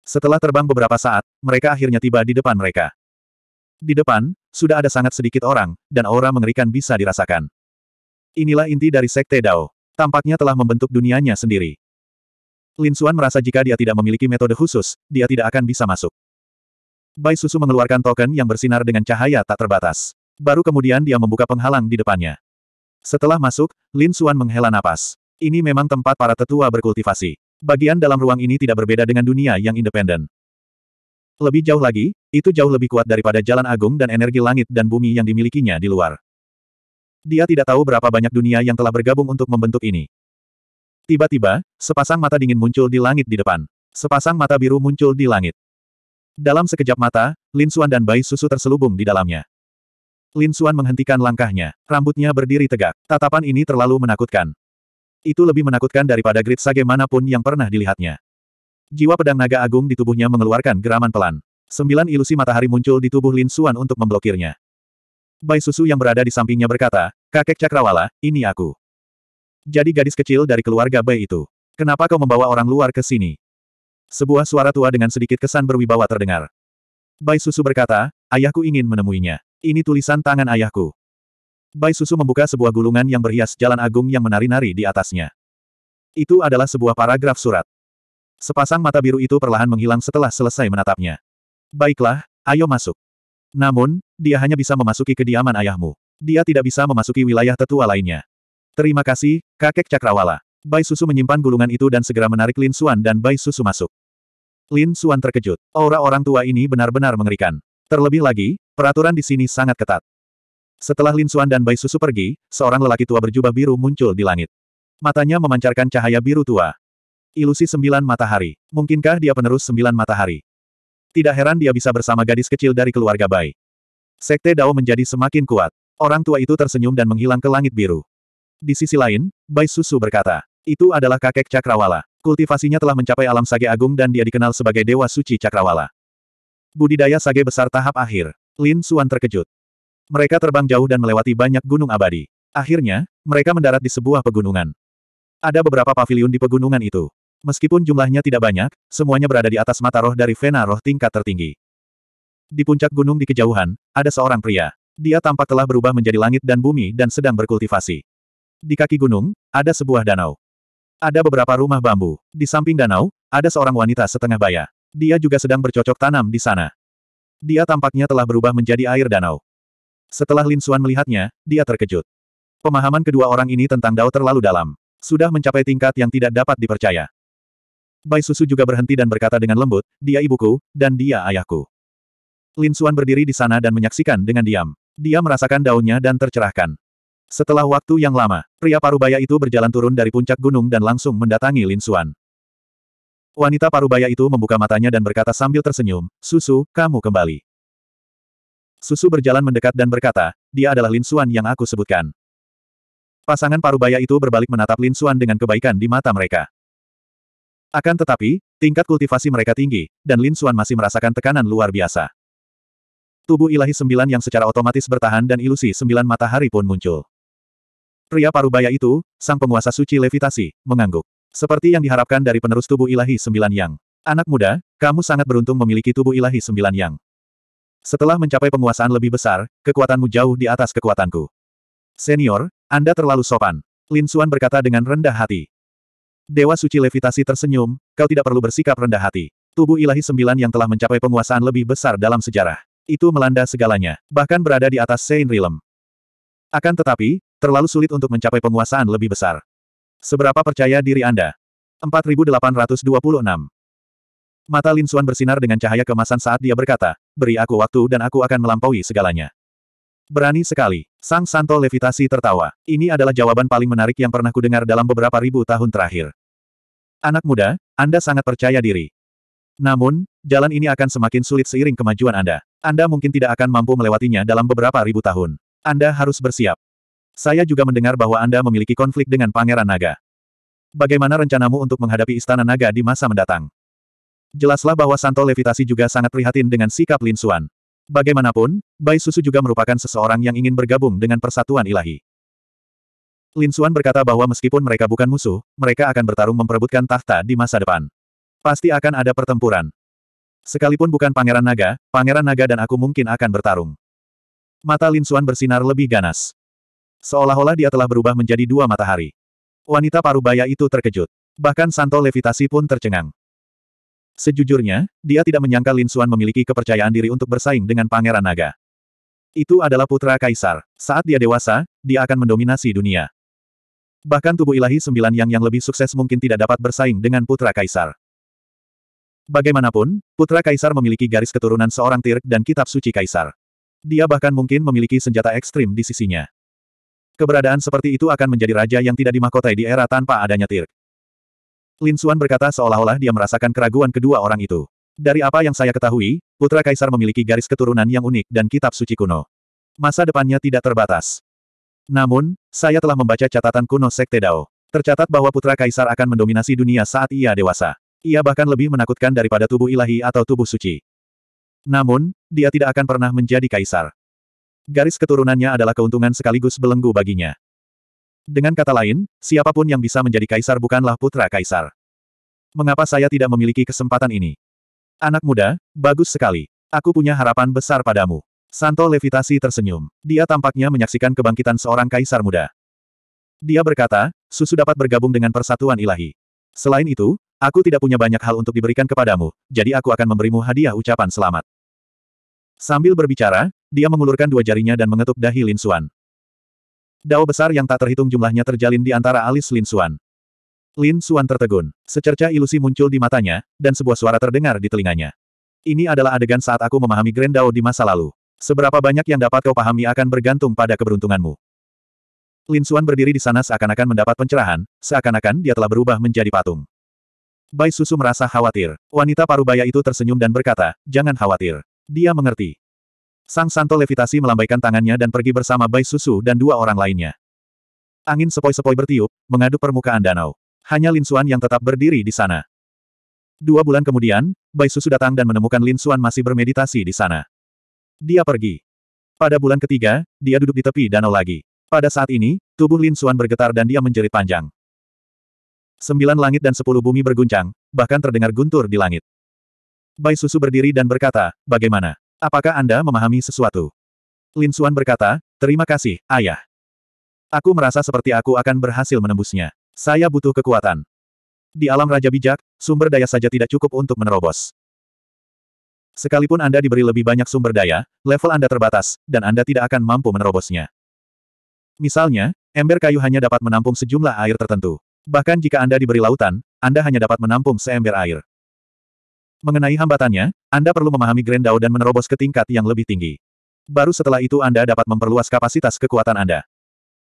Setelah terbang beberapa saat, mereka akhirnya tiba di depan mereka. Di depan, sudah ada sangat sedikit orang, dan aura mengerikan bisa dirasakan. Inilah inti dari Sekte Dao. Tampaknya telah membentuk dunianya sendiri. Lin Xuan merasa jika dia tidak memiliki metode khusus, dia tidak akan bisa masuk. Bai Susu mengeluarkan token yang bersinar dengan cahaya tak terbatas. Baru kemudian dia membuka penghalang di depannya. Setelah masuk, Lin Xuan menghela napas. Ini memang tempat para tetua berkultivasi. Bagian dalam ruang ini tidak berbeda dengan dunia yang independen. Lebih jauh lagi, itu jauh lebih kuat daripada jalan agung dan energi langit dan bumi yang dimilikinya di luar. Dia tidak tahu berapa banyak dunia yang telah bergabung untuk membentuk ini. Tiba-tiba, sepasang mata dingin muncul di langit di depan. Sepasang mata biru muncul di langit. Dalam sekejap mata, Lin Xuan dan Bai Susu terselubung di dalamnya. Lin Xuan menghentikan langkahnya. Rambutnya berdiri tegak. Tatapan ini terlalu menakutkan. Itu lebih menakutkan daripada grid sage manapun yang pernah dilihatnya. Jiwa pedang naga agung di tubuhnya mengeluarkan geraman pelan. Sembilan ilusi matahari muncul di tubuh Lin Xuan untuk memblokirnya. Bai Susu yang berada di sampingnya berkata, kakek cakrawala, ini aku. Jadi gadis kecil dari keluarga Bai itu. Kenapa kau membawa orang luar ke sini? Sebuah suara tua dengan sedikit kesan berwibawa terdengar. Bai Susu berkata, ayahku ingin menemuinya. Ini tulisan tangan ayahku. Bai Susu membuka sebuah gulungan yang berhias jalan agung yang menari-nari di atasnya. Itu adalah sebuah paragraf surat. Sepasang mata biru itu perlahan menghilang setelah selesai menatapnya. Baiklah, ayo masuk. Namun, dia hanya bisa memasuki kediaman ayahmu. Dia tidak bisa memasuki wilayah tetua lainnya. Terima kasih, kakek Cakrawala. Bai Susu menyimpan gulungan itu dan segera menarik Lin Suan dan Bai Susu masuk. Lin Suan terkejut. Aura orang tua ini benar-benar mengerikan. Terlebih lagi, peraturan di sini sangat ketat. Setelah Lin Suan dan Bai Susu pergi, seorang lelaki tua berjubah biru muncul di langit. Matanya memancarkan cahaya biru tua. Ilusi sembilan matahari. Mungkinkah dia penerus sembilan matahari? Tidak heran dia bisa bersama gadis kecil dari keluarga Bai. Sekte Dao menjadi semakin kuat. Orang tua itu tersenyum dan menghilang ke langit biru. Di sisi lain, Bai Susu berkata, itu adalah kakek Cakrawala. Kultivasinya telah mencapai alam sage agung dan dia dikenal sebagai Dewa Suci Cakrawala. Budidaya sage besar tahap akhir. Lin Suan terkejut. Mereka terbang jauh dan melewati banyak gunung abadi. Akhirnya, mereka mendarat di sebuah pegunungan. Ada beberapa paviliun di pegunungan itu. Meskipun jumlahnya tidak banyak, semuanya berada di atas mata roh dari Vena roh tingkat tertinggi. Di puncak gunung di kejauhan, ada seorang pria. Dia tampak telah berubah menjadi langit dan bumi dan sedang berkultivasi. Di kaki gunung, ada sebuah danau. Ada beberapa rumah bambu. Di samping danau, ada seorang wanita setengah baya. Dia juga sedang bercocok tanam di sana. Dia tampaknya telah berubah menjadi air danau. Setelah Lin Xuan melihatnya, dia terkejut. Pemahaman kedua orang ini tentang Dao terlalu dalam. Sudah mencapai tingkat yang tidak dapat dipercaya. Bai Susu juga berhenti dan berkata dengan lembut, dia ibuku, dan dia ayahku. Lin Suan berdiri di sana dan menyaksikan dengan diam. Dia merasakan daunnya dan tercerahkan. Setelah waktu yang lama, pria parubaya itu berjalan turun dari puncak gunung dan langsung mendatangi Lin Suan. Wanita parubaya itu membuka matanya dan berkata sambil tersenyum, Susu, kamu kembali. Susu berjalan mendekat dan berkata, dia adalah Lin Suan yang aku sebutkan. Pasangan parubaya itu berbalik menatap Lin Suan dengan kebaikan di mata mereka. Akan tetapi, tingkat kultivasi mereka tinggi, dan Lin Xuan masih merasakan tekanan luar biasa. Tubuh ilahi sembilan yang secara otomatis bertahan dan ilusi sembilan matahari pun muncul. Pria parubaya itu, sang penguasa suci levitasi, mengangguk. Seperti yang diharapkan dari penerus tubuh ilahi sembilan yang. Anak muda, kamu sangat beruntung memiliki tubuh ilahi sembilan yang. Setelah mencapai penguasaan lebih besar, kekuatanmu jauh di atas kekuatanku. Senior, Anda terlalu sopan. Lin Xuan berkata dengan rendah hati. Dewa suci levitasi tersenyum, kau tidak perlu bersikap rendah hati. Tubuh ilahi sembilan yang telah mencapai penguasaan lebih besar dalam sejarah. Itu melanda segalanya, bahkan berada di atas Sein Realm. Akan tetapi, terlalu sulit untuk mencapai penguasaan lebih besar. Seberapa percaya diri Anda? 4826 Mata Lin Xuan bersinar dengan cahaya kemasan saat dia berkata, beri aku waktu dan aku akan melampaui segalanya. Berani sekali. Sang Santo Levitasi tertawa. Ini adalah jawaban paling menarik yang pernah kudengar dalam beberapa ribu tahun terakhir. Anak muda, Anda sangat percaya diri. Namun, jalan ini akan semakin sulit seiring kemajuan Anda. Anda mungkin tidak akan mampu melewatinya dalam beberapa ribu tahun. Anda harus bersiap. Saya juga mendengar bahwa Anda memiliki konflik dengan Pangeran Naga. Bagaimana rencanamu untuk menghadapi Istana Naga di masa mendatang? Jelaslah bahwa Santo Levitasi juga sangat prihatin dengan sikap Lin Suan. Bagaimanapun, Bai Susu juga merupakan seseorang yang ingin bergabung dengan persatuan ilahi. Lin Suan berkata bahwa meskipun mereka bukan musuh, mereka akan bertarung memperebutkan tahta di masa depan. Pasti akan ada pertempuran. Sekalipun bukan Pangeran Naga, Pangeran Naga dan aku mungkin akan bertarung. Mata Lin Suan bersinar lebih ganas. Seolah-olah dia telah berubah menjadi dua matahari. Wanita parubaya itu terkejut. Bahkan Santo Levitasi pun tercengang. Sejujurnya, dia tidak menyangka Lin Suan memiliki kepercayaan diri untuk bersaing dengan Pangeran Naga. Itu adalah putra kaisar. Saat dia dewasa, dia akan mendominasi dunia. Bahkan tubuh ilahi sembilan yang yang lebih sukses mungkin tidak dapat bersaing dengan putra kaisar. Bagaimanapun, putra kaisar memiliki garis keturunan seorang tirk dan kitab suci kaisar. Dia bahkan mungkin memiliki senjata ekstrim di sisinya. Keberadaan seperti itu akan menjadi raja yang tidak dimahkotai di era tanpa adanya tirk. Lin Suan berkata seolah-olah dia merasakan keraguan kedua orang itu. Dari apa yang saya ketahui, putra kaisar memiliki garis keturunan yang unik dan kitab suci kuno. Masa depannya tidak terbatas. Namun, saya telah membaca catatan kuno Sekte Dao. Tercatat bahwa putra kaisar akan mendominasi dunia saat ia dewasa. Ia bahkan lebih menakutkan daripada tubuh ilahi atau tubuh suci. Namun, dia tidak akan pernah menjadi kaisar. Garis keturunannya adalah keuntungan sekaligus belenggu baginya. Dengan kata lain, siapapun yang bisa menjadi kaisar bukanlah putra kaisar. Mengapa saya tidak memiliki kesempatan ini? Anak muda, bagus sekali. Aku punya harapan besar padamu. Santo Levitasi tersenyum. Dia tampaknya menyaksikan kebangkitan seorang kaisar muda. Dia berkata, Susu dapat bergabung dengan persatuan ilahi. Selain itu, aku tidak punya banyak hal untuk diberikan kepadamu, jadi aku akan memberimu hadiah ucapan selamat. Sambil berbicara, dia mengulurkan dua jarinya dan mengetuk dahi Lin Xuan. Dao besar yang tak terhitung jumlahnya terjalin di antara alis Lin Xuan. Lin Xuan tertegun. Secerca ilusi muncul di matanya, dan sebuah suara terdengar di telinganya. Ini adalah adegan saat aku memahami Grand Dao di masa lalu. Seberapa banyak yang dapat kau pahami akan bergantung pada keberuntunganmu. Lin Xuan berdiri di sana seakan-akan mendapat pencerahan, seakan-akan dia telah berubah menjadi patung. Bai Susu merasa khawatir. Wanita parubaya itu tersenyum dan berkata, jangan khawatir. Dia mengerti. Sang Santo levitasi melambaikan tangannya dan pergi bersama Bai Susu dan dua orang lainnya. Angin sepoi-sepoi bertiup, mengadu permukaan danau. Hanya Lin Xuan yang tetap berdiri di sana. Dua bulan kemudian, Bai Susu datang dan menemukan Lin Xuan masih bermeditasi di sana. Dia pergi. Pada bulan ketiga, dia duduk di tepi danau lagi. Pada saat ini, tubuh Lin Xuan bergetar dan dia menjerit panjang. Sembilan langit dan sepuluh bumi berguncang, bahkan terdengar guntur di langit. Bai Susu berdiri dan berkata, bagaimana? Apakah Anda memahami sesuatu? Lin Xuan berkata, terima kasih, ayah. Aku merasa seperti aku akan berhasil menembusnya. Saya butuh kekuatan. Di alam Raja Bijak, sumber daya saja tidak cukup untuk menerobos. Sekalipun Anda diberi lebih banyak sumber daya, level Anda terbatas, dan Anda tidak akan mampu menerobosnya. Misalnya, ember kayu hanya dapat menampung sejumlah air tertentu. Bahkan jika Anda diberi lautan, Anda hanya dapat menampung seember air. Mengenai hambatannya, Anda perlu memahami grand dao dan menerobos ke tingkat yang lebih tinggi. Baru setelah itu Anda dapat memperluas kapasitas kekuatan Anda.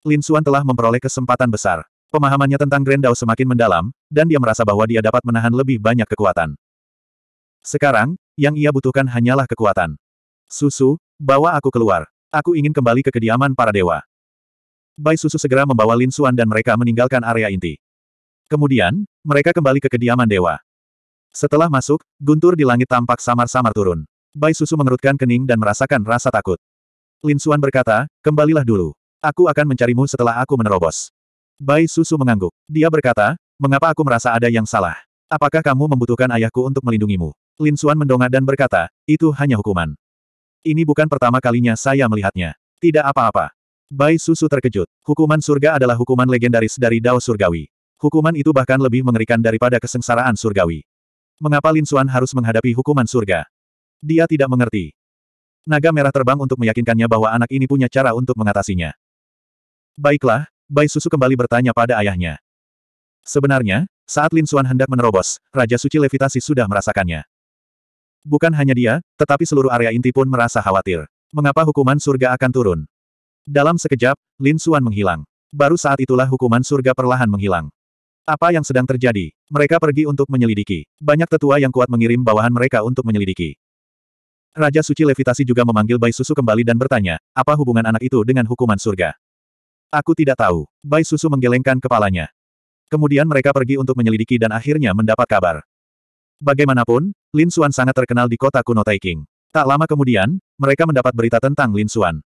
Lin Xuan telah memperoleh kesempatan besar. Pemahamannya tentang grand dao semakin mendalam, dan dia merasa bahwa dia dapat menahan lebih banyak kekuatan. Sekarang, yang ia butuhkan hanyalah kekuatan. Susu, bawa aku keluar. Aku ingin kembali ke kediaman para dewa. Bai Susu segera membawa Lin Xuan dan mereka meninggalkan area inti. Kemudian, mereka kembali ke kediaman dewa. Setelah masuk, guntur di langit tampak samar-samar turun. Bai Susu mengerutkan kening dan merasakan rasa takut. Lin Xuan berkata, kembalilah dulu. Aku akan mencarimu setelah aku menerobos. Bai Susu mengangguk. Dia berkata, mengapa aku merasa ada yang salah? Apakah kamu membutuhkan ayahku untuk melindungimu? Lin Xuan mendongak dan berkata, itu hanya hukuman. Ini bukan pertama kalinya saya melihatnya. Tidak apa-apa. Bai Susu terkejut. Hukuman surga adalah hukuman legendaris dari Dao Surgawi. Hukuman itu bahkan lebih mengerikan daripada kesengsaraan surgawi. Mengapa Lin Xuan harus menghadapi hukuman surga? Dia tidak mengerti. Naga merah terbang untuk meyakinkannya bahwa anak ini punya cara untuk mengatasinya. Baiklah, Bai Susu kembali bertanya pada ayahnya. Sebenarnya, saat Lin Xuan hendak menerobos, Raja Suci Levitasi sudah merasakannya. Bukan hanya dia, tetapi seluruh area inti pun merasa khawatir. Mengapa hukuman surga akan turun? Dalam sekejap, Lin Xuan menghilang. Baru saat itulah hukuman surga perlahan menghilang. Apa yang sedang terjadi? Mereka pergi untuk menyelidiki. Banyak tetua yang kuat mengirim bawahan mereka untuk menyelidiki. Raja Suci Levitasi juga memanggil Bai Susu kembali dan bertanya, apa hubungan anak itu dengan hukuman surga? Aku tidak tahu. Bai Susu menggelengkan kepalanya. Kemudian mereka pergi untuk menyelidiki dan akhirnya mendapat kabar. Bagaimanapun, Lin Xuan sangat terkenal di kota kuno Taiking. Tak lama kemudian, mereka mendapat berita tentang Lin Xuan.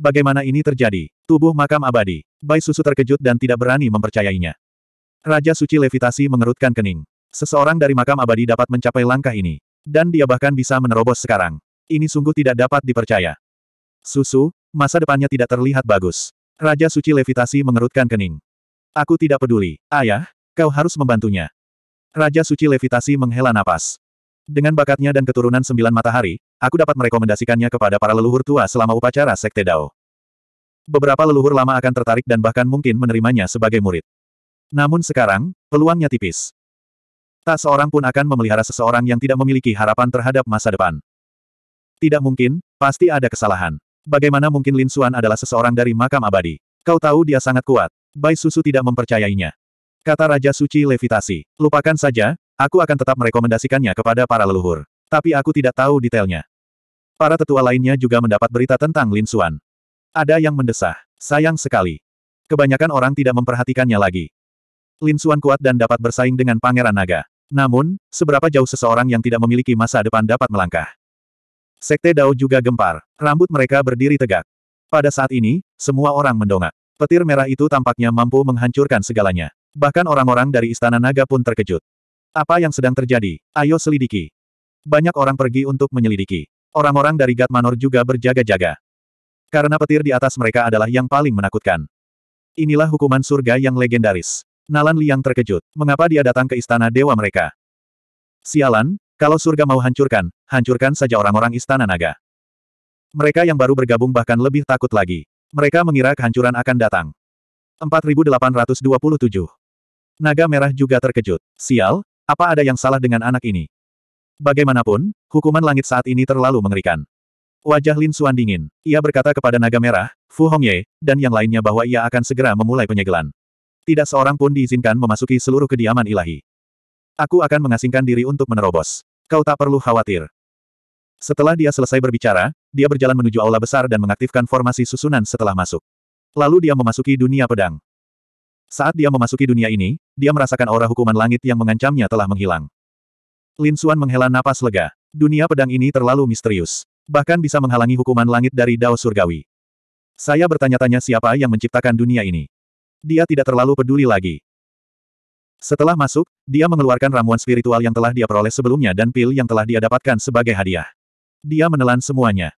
Bagaimana ini terjadi? Tubuh makam abadi. Bai Susu terkejut dan tidak berani mempercayainya. Raja Suci Levitasi mengerutkan kening. Seseorang dari makam abadi dapat mencapai langkah ini. Dan dia bahkan bisa menerobos sekarang. Ini sungguh tidak dapat dipercaya. Susu, masa depannya tidak terlihat bagus. Raja Suci Levitasi mengerutkan kening. Aku tidak peduli. Ayah, kau harus membantunya. Raja Suci Levitasi menghela napas. Dengan bakatnya dan keturunan sembilan matahari, aku dapat merekomendasikannya kepada para leluhur tua selama upacara Sekte Dao. Beberapa leluhur lama akan tertarik dan bahkan mungkin menerimanya sebagai murid. Namun sekarang, peluangnya tipis. Tak seorang pun akan memelihara seseorang yang tidak memiliki harapan terhadap masa depan. Tidak mungkin, pasti ada kesalahan. Bagaimana mungkin Lin Suan adalah seseorang dari makam abadi? Kau tahu dia sangat kuat. Bai Susu tidak mempercayainya. Kata Raja Suci Levitasi, lupakan saja, aku akan tetap merekomendasikannya kepada para leluhur. Tapi aku tidak tahu detailnya. Para tetua lainnya juga mendapat berita tentang Lin Xuan. Ada yang mendesah. Sayang sekali. Kebanyakan orang tidak memperhatikannya lagi. Lin Xuan kuat dan dapat bersaing dengan Pangeran Naga. Namun, seberapa jauh seseorang yang tidak memiliki masa depan dapat melangkah? Sekte Dao juga gempar. Rambut mereka berdiri tegak. Pada saat ini, semua orang mendongak. Petir merah itu tampaknya mampu menghancurkan segalanya. Bahkan orang-orang dari Istana Naga pun terkejut. Apa yang sedang terjadi? Ayo selidiki. Banyak orang pergi untuk menyelidiki. Orang-orang dari Gat Manor juga berjaga-jaga. Karena petir di atas mereka adalah yang paling menakutkan. Inilah hukuman surga yang legendaris. Nalan Liang terkejut. Mengapa dia datang ke istana dewa mereka? Sialan, kalau surga mau hancurkan, hancurkan saja orang-orang istana naga. Mereka yang baru bergabung bahkan lebih takut lagi. Mereka mengira kehancuran akan datang. 4827. Naga Merah juga terkejut. Sial, apa ada yang salah dengan anak ini? Bagaimanapun, hukuman langit saat ini terlalu mengerikan. Wajah Lin Xuan dingin. Ia berkata kepada Naga Merah, Fu Hongye, dan yang lainnya bahwa ia akan segera memulai penyegelan. Tidak seorang pun diizinkan memasuki seluruh kediaman ilahi. Aku akan mengasingkan diri untuk menerobos. Kau tak perlu khawatir. Setelah dia selesai berbicara, dia berjalan menuju aula besar dan mengaktifkan formasi susunan setelah masuk. Lalu dia memasuki dunia pedang. Saat dia memasuki dunia ini, dia merasakan aura hukuman langit yang mengancamnya telah menghilang. Lin Xuan menghela napas lega. Dunia pedang ini terlalu misterius. Bahkan bisa menghalangi hukuman langit dari Dao Surgawi. Saya bertanya-tanya siapa yang menciptakan dunia ini. Dia tidak terlalu peduli lagi. Setelah masuk, dia mengeluarkan ramuan spiritual yang telah dia peroleh sebelumnya dan pil yang telah dia dapatkan sebagai hadiah. Dia menelan semuanya.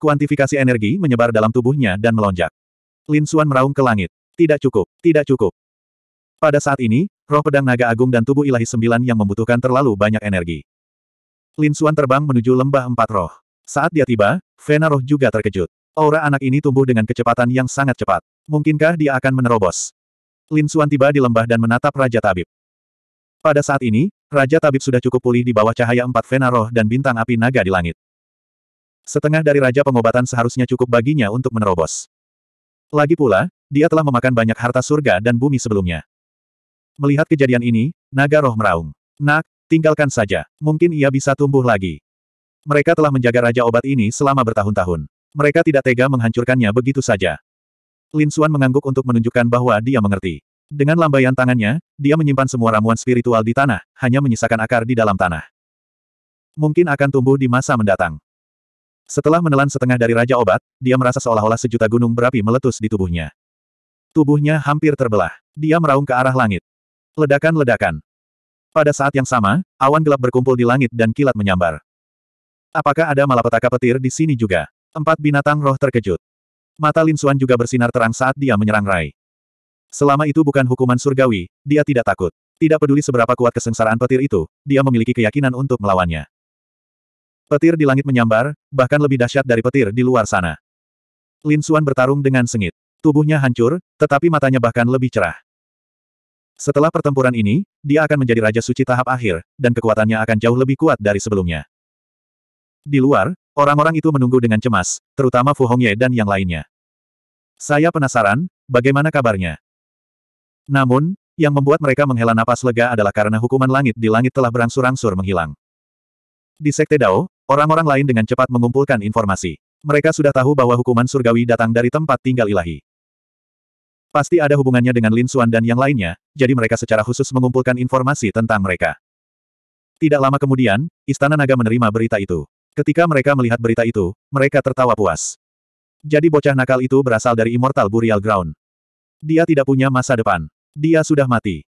Kuantifikasi energi menyebar dalam tubuhnya dan melonjak. Lin Xuan meraung ke langit. Tidak cukup, tidak cukup. Pada saat ini, roh pedang naga agung dan tubuh ilahi sembilan yang membutuhkan terlalu banyak energi. Lin Xuan terbang menuju lembah empat roh. Saat dia tiba, Vena roh juga terkejut. Aura anak ini tumbuh dengan kecepatan yang sangat cepat. Mungkinkah dia akan menerobos? Lin Xuan tiba di lembah dan menatap Raja Tabib. Pada saat ini, Raja Tabib sudah cukup pulih di bawah cahaya empat Vena roh dan bintang api naga di langit. Setengah dari Raja Pengobatan seharusnya cukup baginya untuk menerobos. Lagi pula, dia telah memakan banyak harta surga dan bumi sebelumnya. Melihat kejadian ini, naga roh meraung. Nak, tinggalkan saja. Mungkin ia bisa tumbuh lagi. Mereka telah menjaga Raja Obat ini selama bertahun-tahun. Mereka tidak tega menghancurkannya begitu saja. Lin Suan mengangguk untuk menunjukkan bahwa dia mengerti. Dengan lambaian tangannya, dia menyimpan semua ramuan spiritual di tanah, hanya menyisakan akar di dalam tanah. Mungkin akan tumbuh di masa mendatang. Setelah menelan setengah dari Raja Obat, dia merasa seolah-olah sejuta gunung berapi meletus di tubuhnya. Tubuhnya hampir terbelah. Dia meraung ke arah langit. Ledakan-ledakan. Pada saat yang sama, awan gelap berkumpul di langit dan kilat menyambar. Apakah ada malapetaka petir di sini juga? Empat binatang roh terkejut. Mata Lin Xuan juga bersinar terang saat dia menyerang Rai. Selama itu bukan hukuman surgawi, dia tidak takut. Tidak peduli seberapa kuat kesengsaraan petir itu, dia memiliki keyakinan untuk melawannya. Petir di langit menyambar, bahkan lebih dahsyat dari petir di luar sana. Lin Xuan bertarung dengan sengit. Tubuhnya hancur, tetapi matanya bahkan lebih cerah. Setelah pertempuran ini, dia akan menjadi Raja Suci tahap akhir, dan kekuatannya akan jauh lebih kuat dari sebelumnya. Di luar, orang-orang itu menunggu dengan cemas, terutama Fu Hongye dan yang lainnya. Saya penasaran, bagaimana kabarnya? Namun, yang membuat mereka menghela napas lega adalah karena hukuman langit di langit telah berangsur-angsur menghilang. Di Sekte Dao, Orang-orang lain dengan cepat mengumpulkan informasi. Mereka sudah tahu bahwa hukuman surgawi datang dari tempat tinggal ilahi. Pasti ada hubungannya dengan Lin Xuan dan yang lainnya, jadi mereka secara khusus mengumpulkan informasi tentang mereka. Tidak lama kemudian, Istana Naga menerima berita itu. Ketika mereka melihat berita itu, mereka tertawa puas. Jadi bocah nakal itu berasal dari Immortal Burial Ground. Dia tidak punya masa depan. Dia sudah mati.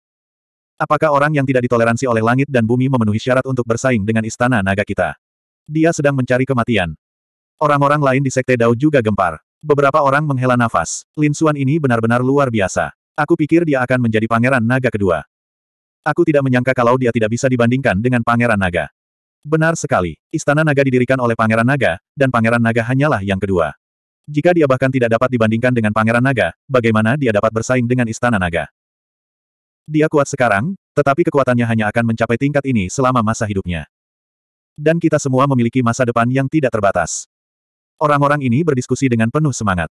Apakah orang yang tidak ditoleransi oleh langit dan bumi memenuhi syarat untuk bersaing dengan istana naga kita? Dia sedang mencari kematian. Orang-orang lain di Sekte Dao juga gempar. Beberapa orang menghela nafas. Lin Xuan ini benar-benar luar biasa. Aku pikir dia akan menjadi pangeran naga kedua. Aku tidak menyangka kalau dia tidak bisa dibandingkan dengan pangeran naga. Benar sekali, istana naga didirikan oleh pangeran naga, dan pangeran naga hanyalah yang kedua. Jika dia bahkan tidak dapat dibandingkan dengan Pangeran Naga, bagaimana dia dapat bersaing dengan Istana Naga? Dia kuat sekarang, tetapi kekuatannya hanya akan mencapai tingkat ini selama masa hidupnya. Dan kita semua memiliki masa depan yang tidak terbatas. Orang-orang ini berdiskusi dengan penuh semangat.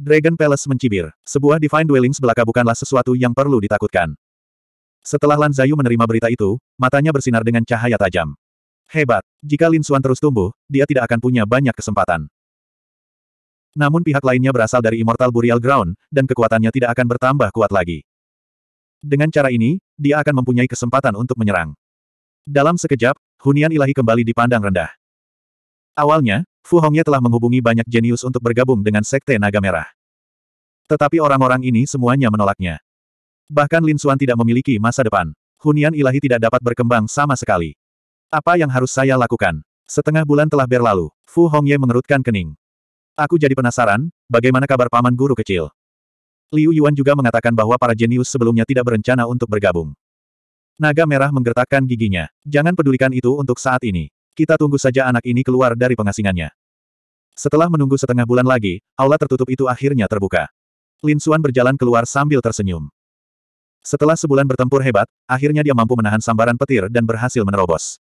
Dragon Palace mencibir, sebuah Divine Dwellings belaka bukanlah sesuatu yang perlu ditakutkan. Setelah Lan Zayu menerima berita itu, matanya bersinar dengan cahaya tajam. Hebat, jika Lin Xuan terus tumbuh, dia tidak akan punya banyak kesempatan. Namun pihak lainnya berasal dari Immortal Burial Ground, dan kekuatannya tidak akan bertambah kuat lagi. Dengan cara ini, dia akan mempunyai kesempatan untuk menyerang. Dalam sekejap, hunian ilahi kembali dipandang rendah. Awalnya, Fu Hongye telah menghubungi banyak jenius untuk bergabung dengan Sekte Naga Merah. Tetapi orang-orang ini semuanya menolaknya. Bahkan Lin Xuan tidak memiliki masa depan. Hunian ilahi tidak dapat berkembang sama sekali. Apa yang harus saya lakukan? Setengah bulan telah berlalu, Fu Hongye mengerutkan kening. Aku jadi penasaran, bagaimana kabar paman guru kecil? Liu Yuan juga mengatakan bahwa para jenius sebelumnya tidak berencana untuk bergabung. Naga merah menggertakkan giginya. Jangan pedulikan itu untuk saat ini. Kita tunggu saja anak ini keluar dari pengasingannya. Setelah menunggu setengah bulan lagi, aula tertutup itu akhirnya terbuka. Lin Xuan berjalan keluar sambil tersenyum. Setelah sebulan bertempur hebat, akhirnya dia mampu menahan sambaran petir dan berhasil menerobos.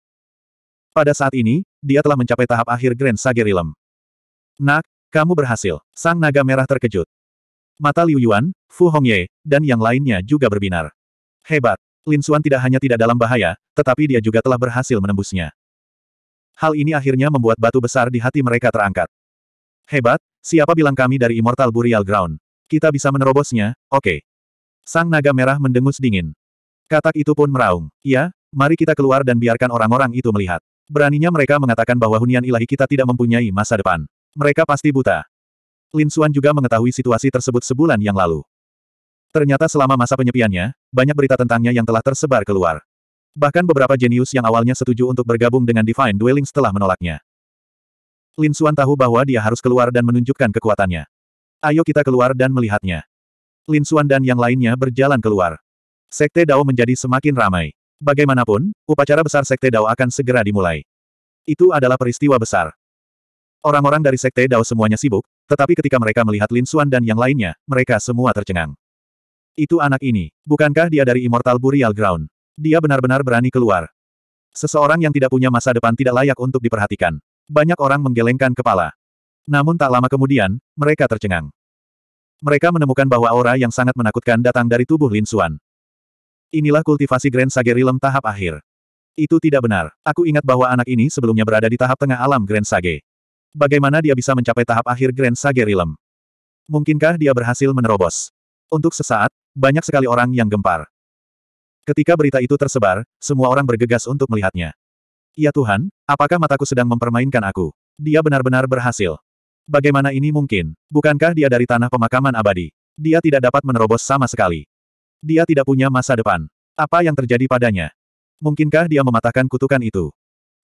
Pada saat ini, dia telah mencapai tahap akhir Grand Sagerilem. Nak, kamu berhasil. Sang naga merah terkejut. Mata Liu Yuan, Fu Hongye, dan yang lainnya juga berbinar. Hebat. Lin Suan tidak hanya tidak dalam bahaya, tetapi dia juga telah berhasil menembusnya. Hal ini akhirnya membuat batu besar di hati mereka terangkat. Hebat, siapa bilang kami dari Immortal Burial Ground? Kita bisa menerobosnya, oke. Okay. Sang naga merah mendengus dingin. Katak itu pun meraung. Ya, mari kita keluar dan biarkan orang-orang itu melihat. Beraninya mereka mengatakan bahwa hunian ilahi kita tidak mempunyai masa depan. Mereka pasti buta. Lin Suan juga mengetahui situasi tersebut sebulan yang lalu. Ternyata selama masa penyepiannya, banyak berita tentangnya yang telah tersebar keluar. Bahkan beberapa jenius yang awalnya setuju untuk bergabung dengan Divine Dwelling setelah menolaknya. Lin Xuan tahu bahwa dia harus keluar dan menunjukkan kekuatannya. Ayo kita keluar dan melihatnya. Lin Xuan dan yang lainnya berjalan keluar. Sekte Dao menjadi semakin ramai. Bagaimanapun, upacara besar Sekte Dao akan segera dimulai. Itu adalah peristiwa besar. Orang-orang dari Sekte Dao semuanya sibuk, tetapi ketika mereka melihat Lin Xuan dan yang lainnya, mereka semua tercengang. Itu anak ini. Bukankah dia dari Immortal Burial Ground? Dia benar-benar berani keluar. Seseorang yang tidak punya masa depan tidak layak untuk diperhatikan. Banyak orang menggelengkan kepala. Namun tak lama kemudian, mereka tercengang. Mereka menemukan bahwa aura yang sangat menakutkan datang dari tubuh Lin Xuan. Inilah kultivasi Grand Sage Realm tahap akhir. Itu tidak benar. Aku ingat bahwa anak ini sebelumnya berada di tahap tengah alam Grand Sage. Bagaimana dia bisa mencapai tahap akhir Grand Sage Realm? Mungkinkah dia berhasil menerobos? Untuk sesaat, banyak sekali orang yang gempar. Ketika berita itu tersebar, semua orang bergegas untuk melihatnya. Ya Tuhan, apakah mataku sedang mempermainkan aku? Dia benar-benar berhasil. Bagaimana ini mungkin? Bukankah dia dari tanah pemakaman abadi? Dia tidak dapat menerobos sama sekali. Dia tidak punya masa depan. Apa yang terjadi padanya? Mungkinkah dia mematahkan kutukan itu?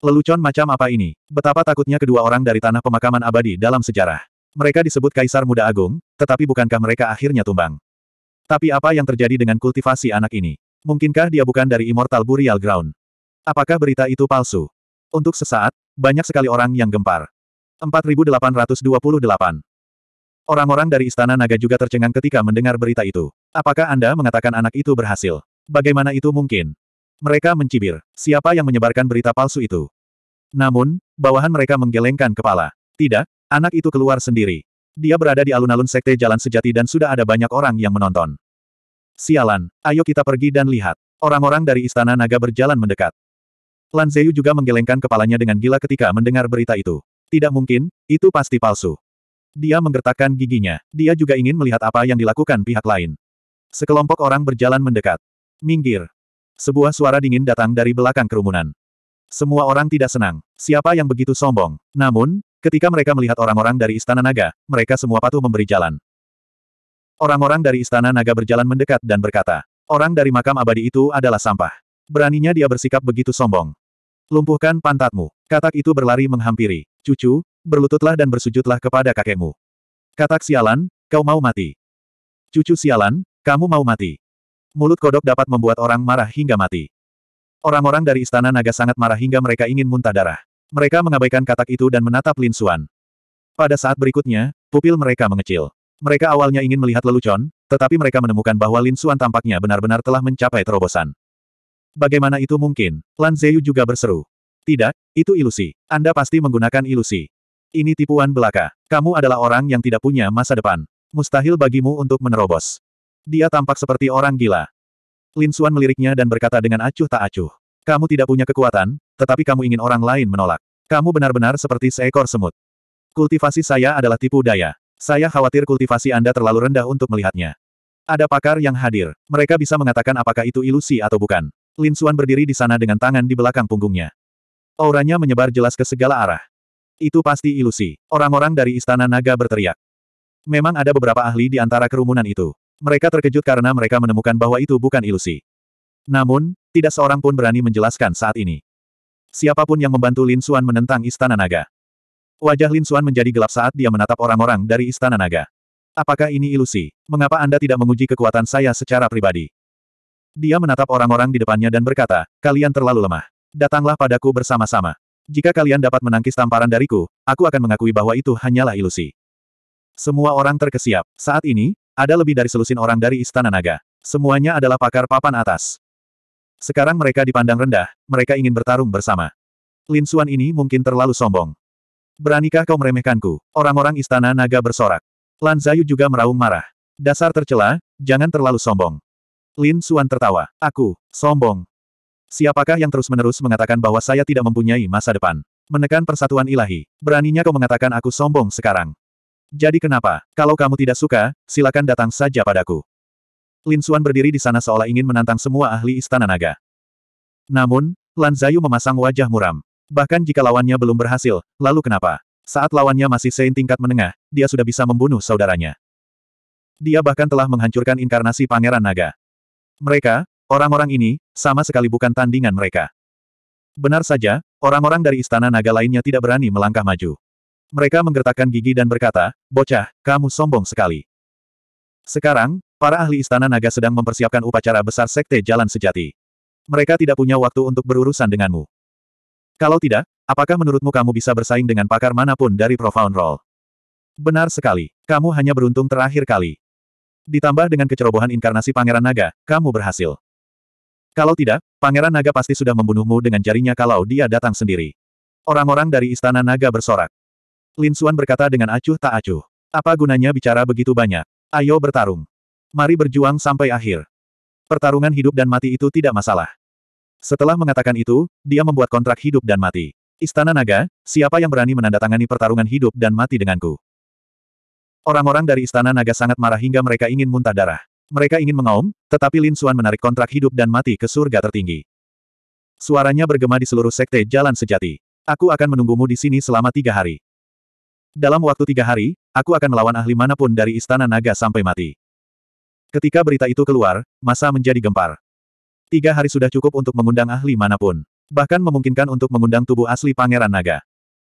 Lelucon macam apa ini? Betapa takutnya kedua orang dari tanah pemakaman abadi dalam sejarah. Mereka disebut Kaisar Muda Agung, tetapi bukankah mereka akhirnya tumbang? Tapi apa yang terjadi dengan kultivasi anak ini? Mungkinkah dia bukan dari Immortal Burial Ground? Apakah berita itu palsu? Untuk sesaat, banyak sekali orang yang gempar. 4828 Orang-orang dari Istana Naga juga tercengang ketika mendengar berita itu. Apakah Anda mengatakan anak itu berhasil? Bagaimana itu mungkin? Mereka mencibir. Siapa yang menyebarkan berita palsu itu? Namun, bawahan mereka menggelengkan kepala. Tidak, anak itu keluar sendiri. Dia berada di alun-alun sekte jalan sejati dan sudah ada banyak orang yang menonton. Sialan, ayo kita pergi dan lihat. Orang-orang dari istana naga berjalan mendekat. Lan Zeyu juga menggelengkan kepalanya dengan gila ketika mendengar berita itu. Tidak mungkin, itu pasti palsu. Dia menggertakkan giginya. Dia juga ingin melihat apa yang dilakukan pihak lain. Sekelompok orang berjalan mendekat. Minggir. Sebuah suara dingin datang dari belakang kerumunan. Semua orang tidak senang. Siapa yang begitu sombong? Namun, Ketika mereka melihat orang-orang dari Istana Naga, mereka semua patuh memberi jalan. Orang-orang dari Istana Naga berjalan mendekat dan berkata, orang dari makam abadi itu adalah sampah. Beraninya dia bersikap begitu sombong. Lumpuhkan pantatmu. Katak itu berlari menghampiri. Cucu, berlututlah dan bersujudlah kepada kakekmu. Katak sialan, kau mau mati. Cucu sialan, kamu mau mati. Mulut kodok dapat membuat orang marah hingga mati. Orang-orang dari Istana Naga sangat marah hingga mereka ingin muntah darah. Mereka mengabaikan katak itu dan menatap Lin Xuan. Pada saat berikutnya, pupil mereka mengecil. Mereka awalnya ingin melihat lelucon, tetapi mereka menemukan bahwa Lin Xuan tampaknya benar-benar telah mencapai terobosan. Bagaimana itu mungkin? Lan Zeyu juga berseru. Tidak, itu ilusi. Anda pasti menggunakan ilusi. Ini tipuan belaka. Kamu adalah orang yang tidak punya masa depan. Mustahil bagimu untuk menerobos. Dia tampak seperti orang gila. Lin Xuan meliriknya dan berkata dengan acuh tak acuh. Kamu tidak punya kekuatan, tetapi kamu ingin orang lain menolak. Kamu benar-benar seperti seekor semut. Kultivasi saya adalah tipu daya. Saya khawatir kultivasi Anda terlalu rendah untuk melihatnya. Ada pakar yang hadir. Mereka bisa mengatakan apakah itu ilusi atau bukan. Lin Suan berdiri di sana dengan tangan di belakang punggungnya. Auranya menyebar jelas ke segala arah. Itu pasti ilusi. Orang-orang dari Istana Naga berteriak. Memang ada beberapa ahli di antara kerumunan itu. Mereka terkejut karena mereka menemukan bahwa itu bukan ilusi. Namun, tidak seorang pun berani menjelaskan saat ini. Siapapun yang membantu Lin Xuan menentang Istana Naga. Wajah Lin Xuan menjadi gelap saat dia menatap orang-orang dari Istana Naga. Apakah ini ilusi? Mengapa Anda tidak menguji kekuatan saya secara pribadi? Dia menatap orang-orang di depannya dan berkata, kalian terlalu lemah. Datanglah padaku bersama-sama. Jika kalian dapat menangkis tamparan dariku, aku akan mengakui bahwa itu hanyalah ilusi. Semua orang terkesiap. Saat ini, ada lebih dari selusin orang dari Istana Naga. Semuanya adalah pakar papan atas. Sekarang mereka dipandang rendah, mereka ingin bertarung bersama. Lin Xuan ini mungkin terlalu sombong. Beranikah kau meremehkanku? Orang-orang istana naga bersorak. Lan Zayu juga meraung marah. Dasar tercela, jangan terlalu sombong. Lin Xuan tertawa. Aku, sombong. Siapakah yang terus-menerus mengatakan bahwa saya tidak mempunyai masa depan? Menekan persatuan ilahi. Beraninya kau mengatakan aku sombong sekarang. Jadi kenapa? Kalau kamu tidak suka, silakan datang saja padaku. Lin Xuan berdiri di sana seolah ingin menantang semua ahli istana naga. Namun, Lan Zayu memasang wajah muram. Bahkan jika lawannya belum berhasil, lalu kenapa? Saat lawannya masih Sein tingkat menengah, dia sudah bisa membunuh saudaranya. Dia bahkan telah menghancurkan inkarnasi pangeran naga. Mereka, orang-orang ini, sama sekali bukan tandingan mereka. Benar saja, orang-orang dari istana naga lainnya tidak berani melangkah maju. Mereka menggertakkan gigi dan berkata, bocah, kamu sombong sekali. Sekarang, Para ahli Istana Naga sedang mempersiapkan upacara besar Sekte Jalan Sejati. Mereka tidak punya waktu untuk berurusan denganmu. Kalau tidak, apakah menurutmu kamu bisa bersaing dengan pakar manapun dari Profound Roll? Benar sekali, kamu hanya beruntung terakhir kali. Ditambah dengan kecerobohan inkarnasi Pangeran Naga, kamu berhasil. Kalau tidak, Pangeran Naga pasti sudah membunuhmu dengan jarinya kalau dia datang sendiri. Orang-orang dari Istana Naga bersorak. Lin Suan berkata dengan acuh tak acuh. Apa gunanya bicara begitu banyak? Ayo bertarung. Mari berjuang sampai akhir. Pertarungan hidup dan mati itu tidak masalah. Setelah mengatakan itu, dia membuat kontrak hidup dan mati. Istana Naga, siapa yang berani menandatangani pertarungan hidup dan mati denganku? Orang-orang dari Istana Naga sangat marah hingga mereka ingin muntah darah. Mereka ingin mengaum, tetapi Lin Xuan menarik kontrak hidup dan mati ke surga tertinggi. Suaranya bergema di seluruh sekte jalan sejati. Aku akan menunggumu di sini selama tiga hari. Dalam waktu tiga hari, aku akan melawan ahli manapun dari Istana Naga sampai mati. Ketika berita itu keluar, masa menjadi gempar. Tiga hari sudah cukup untuk mengundang ahli manapun. Bahkan memungkinkan untuk mengundang tubuh asli Pangeran Naga.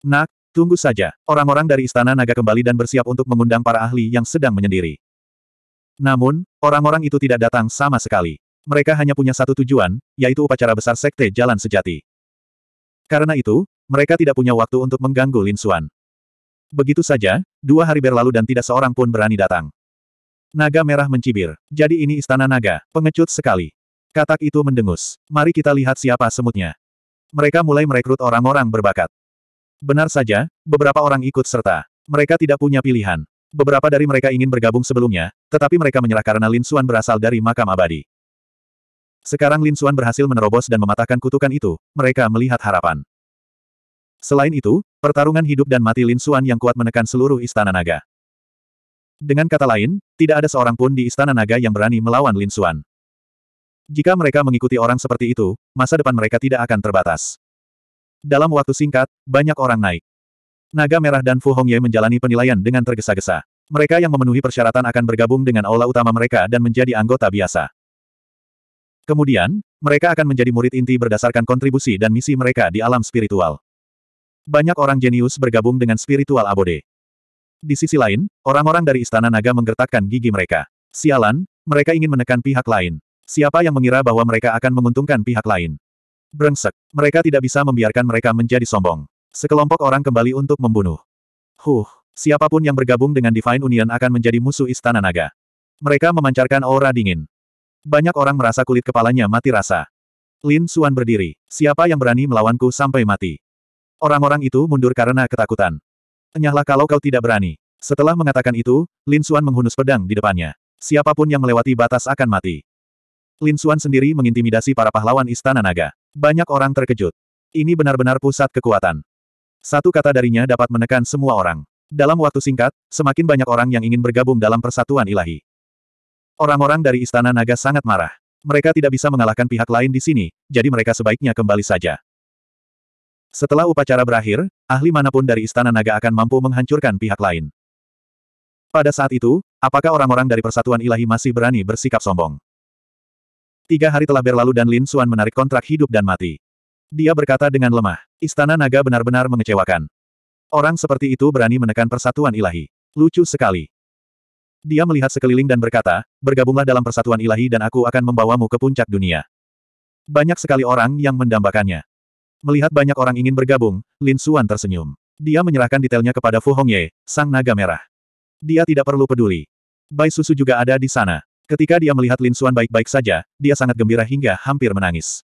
Nak, tunggu saja. Orang-orang dari Istana Naga kembali dan bersiap untuk mengundang para ahli yang sedang menyendiri. Namun, orang-orang itu tidak datang sama sekali. Mereka hanya punya satu tujuan, yaitu upacara besar Sekte Jalan Sejati. Karena itu, mereka tidak punya waktu untuk mengganggu Lin Xuan. Begitu saja, dua hari berlalu dan tidak seorang pun berani datang. Naga merah mencibir. Jadi ini istana naga. Pengecut sekali. Katak itu mendengus. Mari kita lihat siapa semutnya. Mereka mulai merekrut orang-orang berbakat. Benar saja, beberapa orang ikut serta. Mereka tidak punya pilihan. Beberapa dari mereka ingin bergabung sebelumnya, tetapi mereka menyerah karena Lin Suan berasal dari makam abadi. Sekarang Lin Suan berhasil menerobos dan mematahkan kutukan itu, mereka melihat harapan. Selain itu, pertarungan hidup dan mati Lin Suan yang kuat menekan seluruh istana naga. Dengan kata lain, tidak ada seorang pun di Istana Naga yang berani melawan Lin Xuan. Jika mereka mengikuti orang seperti itu, masa depan mereka tidak akan terbatas. Dalam waktu singkat, banyak orang naik. Naga Merah dan Fu Hongye menjalani penilaian dengan tergesa-gesa. Mereka yang memenuhi persyaratan akan bergabung dengan aula utama mereka dan menjadi anggota biasa. Kemudian, mereka akan menjadi murid inti berdasarkan kontribusi dan misi mereka di alam spiritual. Banyak orang jenius bergabung dengan spiritual abode. Di sisi lain, orang-orang dari Istana Naga menggertakkan gigi mereka. Sialan, mereka ingin menekan pihak lain. Siapa yang mengira bahwa mereka akan menguntungkan pihak lain? Brengsek, mereka tidak bisa membiarkan mereka menjadi sombong. Sekelompok orang kembali untuk membunuh. Huh, siapapun yang bergabung dengan Divine Union akan menjadi musuh Istana Naga. Mereka memancarkan aura dingin. Banyak orang merasa kulit kepalanya mati rasa. Lin Suan berdiri. Siapa yang berani melawanku sampai mati? Orang-orang itu mundur karena ketakutan. Enyahlah kalau kau tidak berani. Setelah mengatakan itu, Lin Xuan menghunus pedang di depannya. Siapapun yang melewati batas akan mati. Lin Xuan sendiri mengintimidasi para pahlawan Istana Naga. Banyak orang terkejut. Ini benar-benar pusat kekuatan. Satu kata darinya dapat menekan semua orang. Dalam waktu singkat, semakin banyak orang yang ingin bergabung dalam persatuan ilahi. Orang-orang dari Istana Naga sangat marah. Mereka tidak bisa mengalahkan pihak lain di sini, jadi mereka sebaiknya kembali saja. Setelah upacara berakhir, ahli manapun dari Istana Naga akan mampu menghancurkan pihak lain. Pada saat itu, apakah orang-orang dari Persatuan Ilahi masih berani bersikap sombong? Tiga hari telah berlalu dan Lin Suan menarik kontrak hidup dan mati. Dia berkata dengan lemah, Istana Naga benar-benar mengecewakan. Orang seperti itu berani menekan Persatuan Ilahi. Lucu sekali. Dia melihat sekeliling dan berkata, bergabunglah dalam persatuan ilahi dan aku akan membawamu ke puncak dunia. Banyak sekali orang yang mendambakannya. Melihat banyak orang ingin bergabung, Lin Xuan tersenyum. Dia menyerahkan detailnya kepada Fu Hongye, sang naga merah. Dia tidak perlu peduli. Bai Susu juga ada di sana. Ketika dia melihat Lin Xuan baik-baik saja, dia sangat gembira hingga hampir menangis.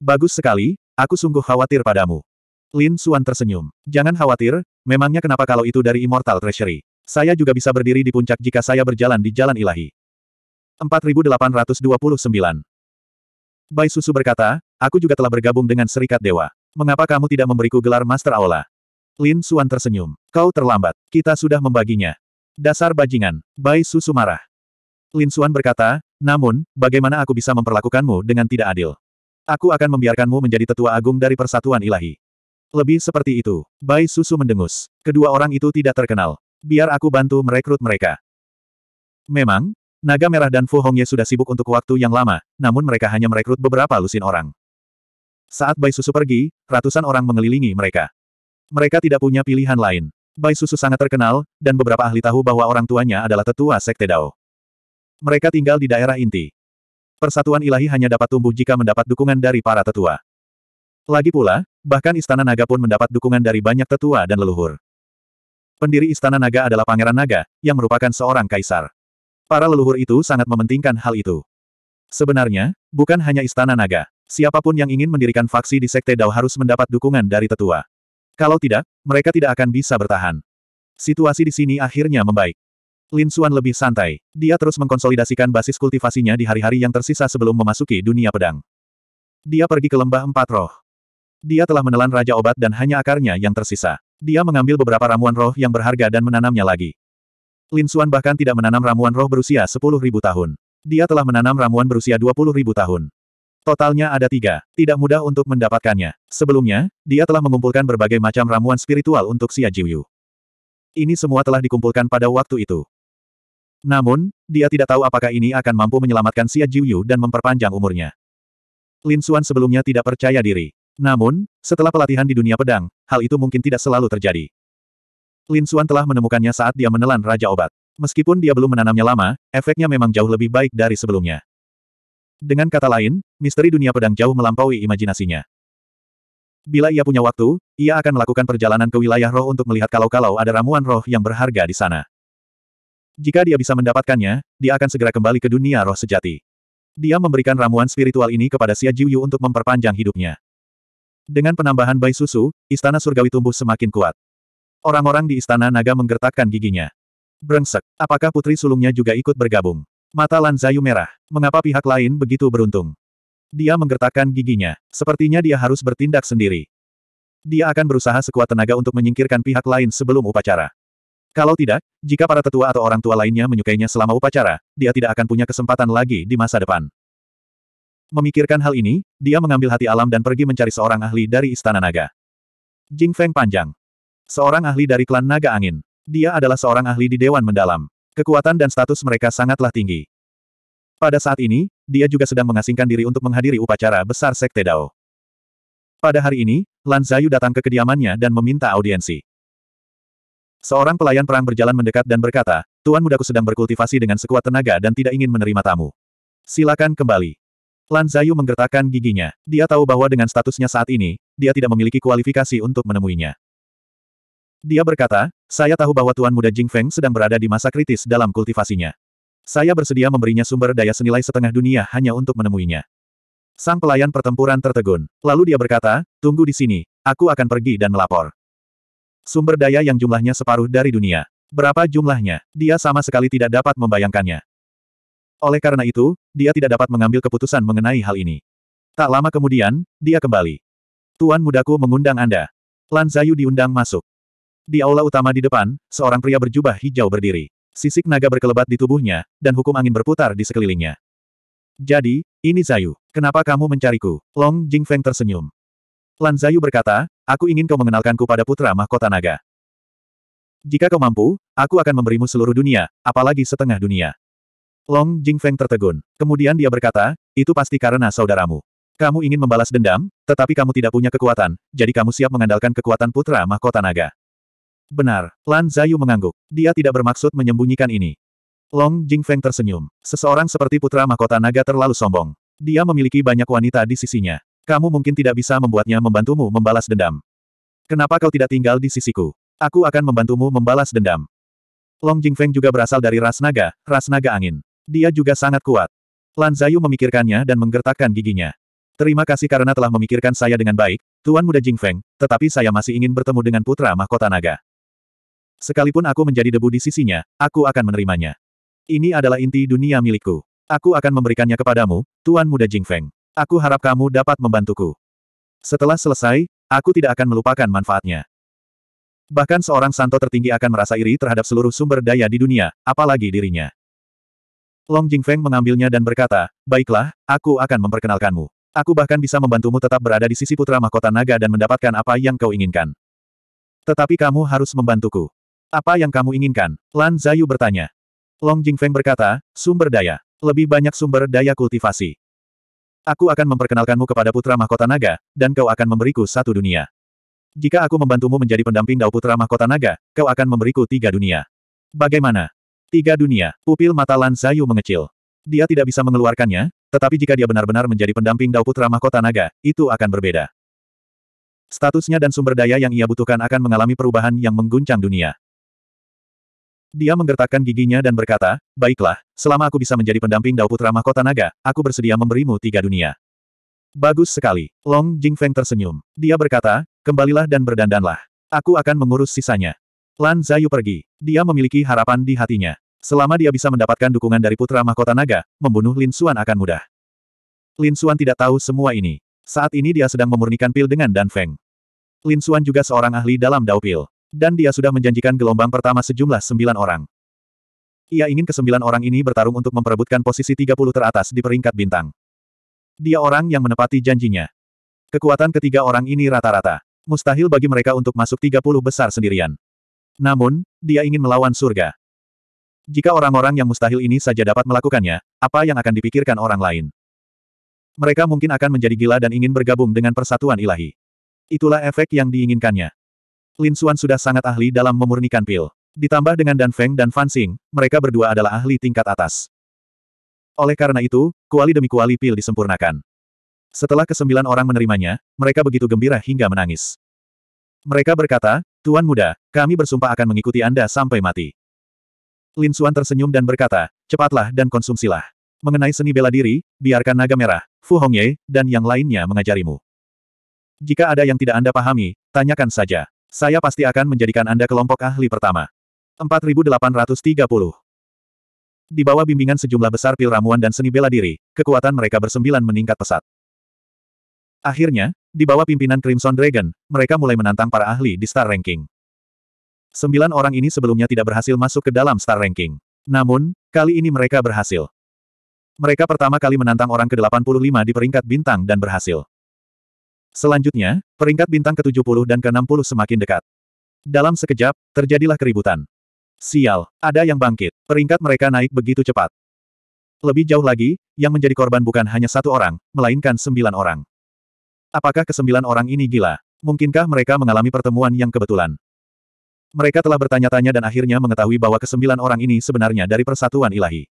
Bagus sekali, aku sungguh khawatir padamu. Lin Xuan tersenyum. Jangan khawatir, memangnya kenapa kalau itu dari Immortal Treasury? Saya juga bisa berdiri di puncak jika saya berjalan di jalan ilahi. 4829 Bai Susu berkata, aku juga telah bergabung dengan Serikat Dewa. Mengapa kamu tidak memberiku gelar Master Aula? Lin Suan tersenyum. Kau terlambat. Kita sudah membaginya. Dasar bajingan. Bai Susu marah. Lin Suan berkata, namun, bagaimana aku bisa memperlakukanmu dengan tidak adil? Aku akan membiarkanmu menjadi tetua agung dari persatuan ilahi. Lebih seperti itu. Bai Susu mendengus. Kedua orang itu tidak terkenal. Biar aku bantu merekrut mereka. Memang, Naga Merah dan Fu Hongye sudah sibuk untuk waktu yang lama, namun mereka hanya merekrut beberapa lusin orang. Saat Bai Susu pergi, ratusan orang mengelilingi mereka. Mereka tidak punya pilihan lain. Bai Susu sangat terkenal, dan beberapa ahli tahu bahwa orang tuanya adalah tetua Sekte Dao. Mereka tinggal di daerah inti. Persatuan ilahi hanya dapat tumbuh jika mendapat dukungan dari para tetua. Lagi pula, bahkan Istana Naga pun mendapat dukungan dari banyak tetua dan leluhur. Pendiri Istana Naga adalah Pangeran Naga, yang merupakan seorang kaisar. Para leluhur itu sangat mementingkan hal itu. Sebenarnya, bukan hanya istana naga. Siapapun yang ingin mendirikan faksi di Sekte Dao harus mendapat dukungan dari tetua. Kalau tidak, mereka tidak akan bisa bertahan. Situasi di sini akhirnya membaik. Lin Xuan lebih santai. Dia terus mengkonsolidasikan basis kultivasinya di hari-hari yang tersisa sebelum memasuki dunia pedang. Dia pergi ke lembah empat roh. Dia telah menelan Raja Obat dan hanya akarnya yang tersisa. Dia mengambil beberapa ramuan roh yang berharga dan menanamnya lagi. Lin Xuan bahkan tidak menanam ramuan roh berusia 10.000 tahun. Dia telah menanam ramuan berusia 20.000 tahun. Totalnya ada tiga. Tidak mudah untuk mendapatkannya. Sebelumnya, dia telah mengumpulkan berbagai macam ramuan spiritual untuk Xia Jiuyu. Ini semua telah dikumpulkan pada waktu itu. Namun, dia tidak tahu apakah ini akan mampu menyelamatkan Xia Jiuyu dan memperpanjang umurnya. Lin Xuan sebelumnya tidak percaya diri. Namun, setelah pelatihan di dunia pedang, hal itu mungkin tidak selalu terjadi. Lin Xuan telah menemukannya saat dia menelan Raja Obat. Meskipun dia belum menanamnya lama, efeknya memang jauh lebih baik dari sebelumnya. Dengan kata lain, misteri dunia pedang jauh melampaui imajinasinya. Bila ia punya waktu, ia akan melakukan perjalanan ke wilayah roh untuk melihat kalau-kalau ada ramuan roh yang berharga di sana. Jika dia bisa mendapatkannya, dia akan segera kembali ke dunia roh sejati. Dia memberikan ramuan spiritual ini kepada Xia Jiuyu untuk memperpanjang hidupnya. Dengan penambahan bayi susu, istana surgawi tumbuh semakin kuat. Orang-orang di istana naga menggertakkan giginya. Brengsek, apakah putri sulungnya juga ikut bergabung? Mata Lan Zayu merah. Mengapa pihak lain begitu beruntung? Dia menggertakkan giginya. Sepertinya dia harus bertindak sendiri. Dia akan berusaha sekuat tenaga untuk menyingkirkan pihak lain sebelum upacara. Kalau tidak, jika para tetua atau orang tua lainnya menyukainya selama upacara, dia tidak akan punya kesempatan lagi di masa depan. Memikirkan hal ini, dia mengambil hati alam dan pergi mencari seorang ahli dari Istana Naga. Jing Feng panjang. Seorang ahli dari klan Naga Angin. Dia adalah seorang ahli di Dewan Mendalam. Kekuatan dan status mereka sangatlah tinggi. Pada saat ini, dia juga sedang mengasingkan diri untuk menghadiri upacara besar Sekte Dao. Pada hari ini, Lan Zayu datang ke kediamannya dan meminta audiensi. Seorang pelayan perang berjalan mendekat dan berkata, Tuan mudaku sedang berkultivasi dengan sekuat tenaga dan tidak ingin menerima tamu. Silakan kembali. Lan Zayu menggertakkan giginya. Dia tahu bahwa dengan statusnya saat ini, dia tidak memiliki kualifikasi untuk menemuinya. Dia berkata, saya tahu bahwa Tuan Muda Jing Feng sedang berada di masa kritis dalam kultivasinya. Saya bersedia memberinya sumber daya senilai setengah dunia hanya untuk menemuinya. Sang pelayan pertempuran tertegun. Lalu dia berkata, tunggu di sini, aku akan pergi dan melapor. Sumber daya yang jumlahnya separuh dari dunia. Berapa jumlahnya? Dia sama sekali tidak dapat membayangkannya. Oleh karena itu, dia tidak dapat mengambil keputusan mengenai hal ini. Tak lama kemudian, dia kembali. Tuan mudaku mengundang Anda. Lan Zayu diundang masuk. Di aula utama di depan, seorang pria berjubah hijau berdiri. Sisik naga berkelebat di tubuhnya, dan hukum angin berputar di sekelilingnya. Jadi, ini Zayu. Kenapa kamu mencariku? Long Jing Feng tersenyum. Lan Zayu berkata, aku ingin kau mengenalkanku pada putra mahkota naga. Jika kau mampu, aku akan memberimu seluruh dunia, apalagi setengah dunia. Long Jing Feng tertegun. Kemudian dia berkata, itu pasti karena saudaramu. Kamu ingin membalas dendam, tetapi kamu tidak punya kekuatan, jadi kamu siap mengandalkan kekuatan putra mahkota naga. Benar, Lan Zayu mengangguk. Dia tidak bermaksud menyembunyikan ini. Long Jingfeng tersenyum. Seseorang seperti putra mahkota naga terlalu sombong. Dia memiliki banyak wanita di sisinya. Kamu mungkin tidak bisa membuatnya membantumu membalas dendam. Kenapa kau tidak tinggal di sisiku? Aku akan membantumu membalas dendam. Long Jingfeng juga berasal dari ras naga, ras naga angin. Dia juga sangat kuat. Lan Zayu memikirkannya dan menggertakkan giginya. Terima kasih karena telah memikirkan saya dengan baik, Tuan Muda Jingfeng, tetapi saya masih ingin bertemu dengan putra mahkota naga. Sekalipun aku menjadi debu di sisinya, aku akan menerimanya. Ini adalah inti dunia milikku. Aku akan memberikannya kepadamu, Tuan Muda Jingfeng. Aku harap kamu dapat membantuku. Setelah selesai, aku tidak akan melupakan manfaatnya. Bahkan seorang santo tertinggi akan merasa iri terhadap seluruh sumber daya di dunia, apalagi dirinya. Long Jingfeng mengambilnya dan berkata, Baiklah, aku akan memperkenalkanmu. Aku bahkan bisa membantumu tetap berada di sisi putra mahkota naga dan mendapatkan apa yang kau inginkan. Tetapi kamu harus membantuku. Apa yang kamu inginkan? Lan Zayu bertanya. Long Jingfeng berkata, sumber daya. Lebih banyak sumber daya kultivasi. Aku akan memperkenalkanmu kepada putra mahkota naga, dan kau akan memberiku satu dunia. Jika aku membantumu menjadi pendamping Dao Putra Mahkota Naga, kau akan memberiku tiga dunia. Bagaimana? Tiga dunia, pupil mata Lan Zayu mengecil. Dia tidak bisa mengeluarkannya, tetapi jika dia benar-benar menjadi pendamping Dao Putra Mahkota Naga, itu akan berbeda. Statusnya dan sumber daya yang ia butuhkan akan mengalami perubahan yang mengguncang dunia. Dia menggertakkan giginya dan berkata, Baiklah, selama aku bisa menjadi pendamping Dao Putra Mahkota Naga, aku bersedia memberimu tiga dunia. Bagus sekali. Long Jing Feng tersenyum. Dia berkata, Kembalilah dan berdandanlah. Aku akan mengurus sisanya. Lan Zayu pergi. Dia memiliki harapan di hatinya. Selama dia bisa mendapatkan dukungan dari Putra Mahkota Naga, membunuh Lin Xuan akan mudah. Lin Xuan tidak tahu semua ini. Saat ini dia sedang memurnikan pil dengan Dan Feng. Lin Xuan juga seorang ahli dalam Dao Pil. Dan dia sudah menjanjikan gelombang pertama sejumlah sembilan orang. Ia ingin kesembilan orang ini bertarung untuk memperebutkan posisi 30 teratas di peringkat bintang. Dia orang yang menepati janjinya. Kekuatan ketiga orang ini rata-rata. Mustahil bagi mereka untuk masuk 30 besar sendirian. Namun, dia ingin melawan surga. Jika orang-orang yang mustahil ini saja dapat melakukannya, apa yang akan dipikirkan orang lain? Mereka mungkin akan menjadi gila dan ingin bergabung dengan persatuan ilahi. Itulah efek yang diinginkannya. Lin Xuan sudah sangat ahli dalam memurnikan pil. Ditambah dengan Dan Feng dan Fan Xing, mereka berdua adalah ahli tingkat atas. Oleh karena itu, kuali demi kuali pil disempurnakan. Setelah kesembilan orang menerimanya, mereka begitu gembira hingga menangis. Mereka berkata, Tuan Muda, kami bersumpah akan mengikuti Anda sampai mati. Lin Xuan tersenyum dan berkata, cepatlah dan konsumsilah. Mengenai seni bela diri, biarkan naga merah, Fu Hongye, dan yang lainnya mengajarimu. Jika ada yang tidak Anda pahami, tanyakan saja. Saya pasti akan menjadikan Anda kelompok ahli pertama. 4830. Di bawah bimbingan sejumlah besar pil ramuan dan seni bela diri, kekuatan mereka bersembilan meningkat pesat. Akhirnya, di bawah pimpinan Crimson Dragon, mereka mulai menantang para ahli di Star Ranking. Sembilan orang ini sebelumnya tidak berhasil masuk ke dalam Star Ranking. Namun, kali ini mereka berhasil. Mereka pertama kali menantang orang ke-85 di peringkat bintang dan berhasil. Selanjutnya, peringkat bintang ke-70 dan ke-60 semakin dekat. Dalam sekejap, terjadilah keributan. Sial, ada yang bangkit. Peringkat mereka naik begitu cepat. Lebih jauh lagi, yang menjadi korban bukan hanya satu orang, melainkan sembilan orang. Apakah kesembilan orang ini gila? Mungkinkah mereka mengalami pertemuan yang kebetulan? Mereka telah bertanya-tanya dan akhirnya mengetahui bahwa kesembilan orang ini sebenarnya dari persatuan ilahi.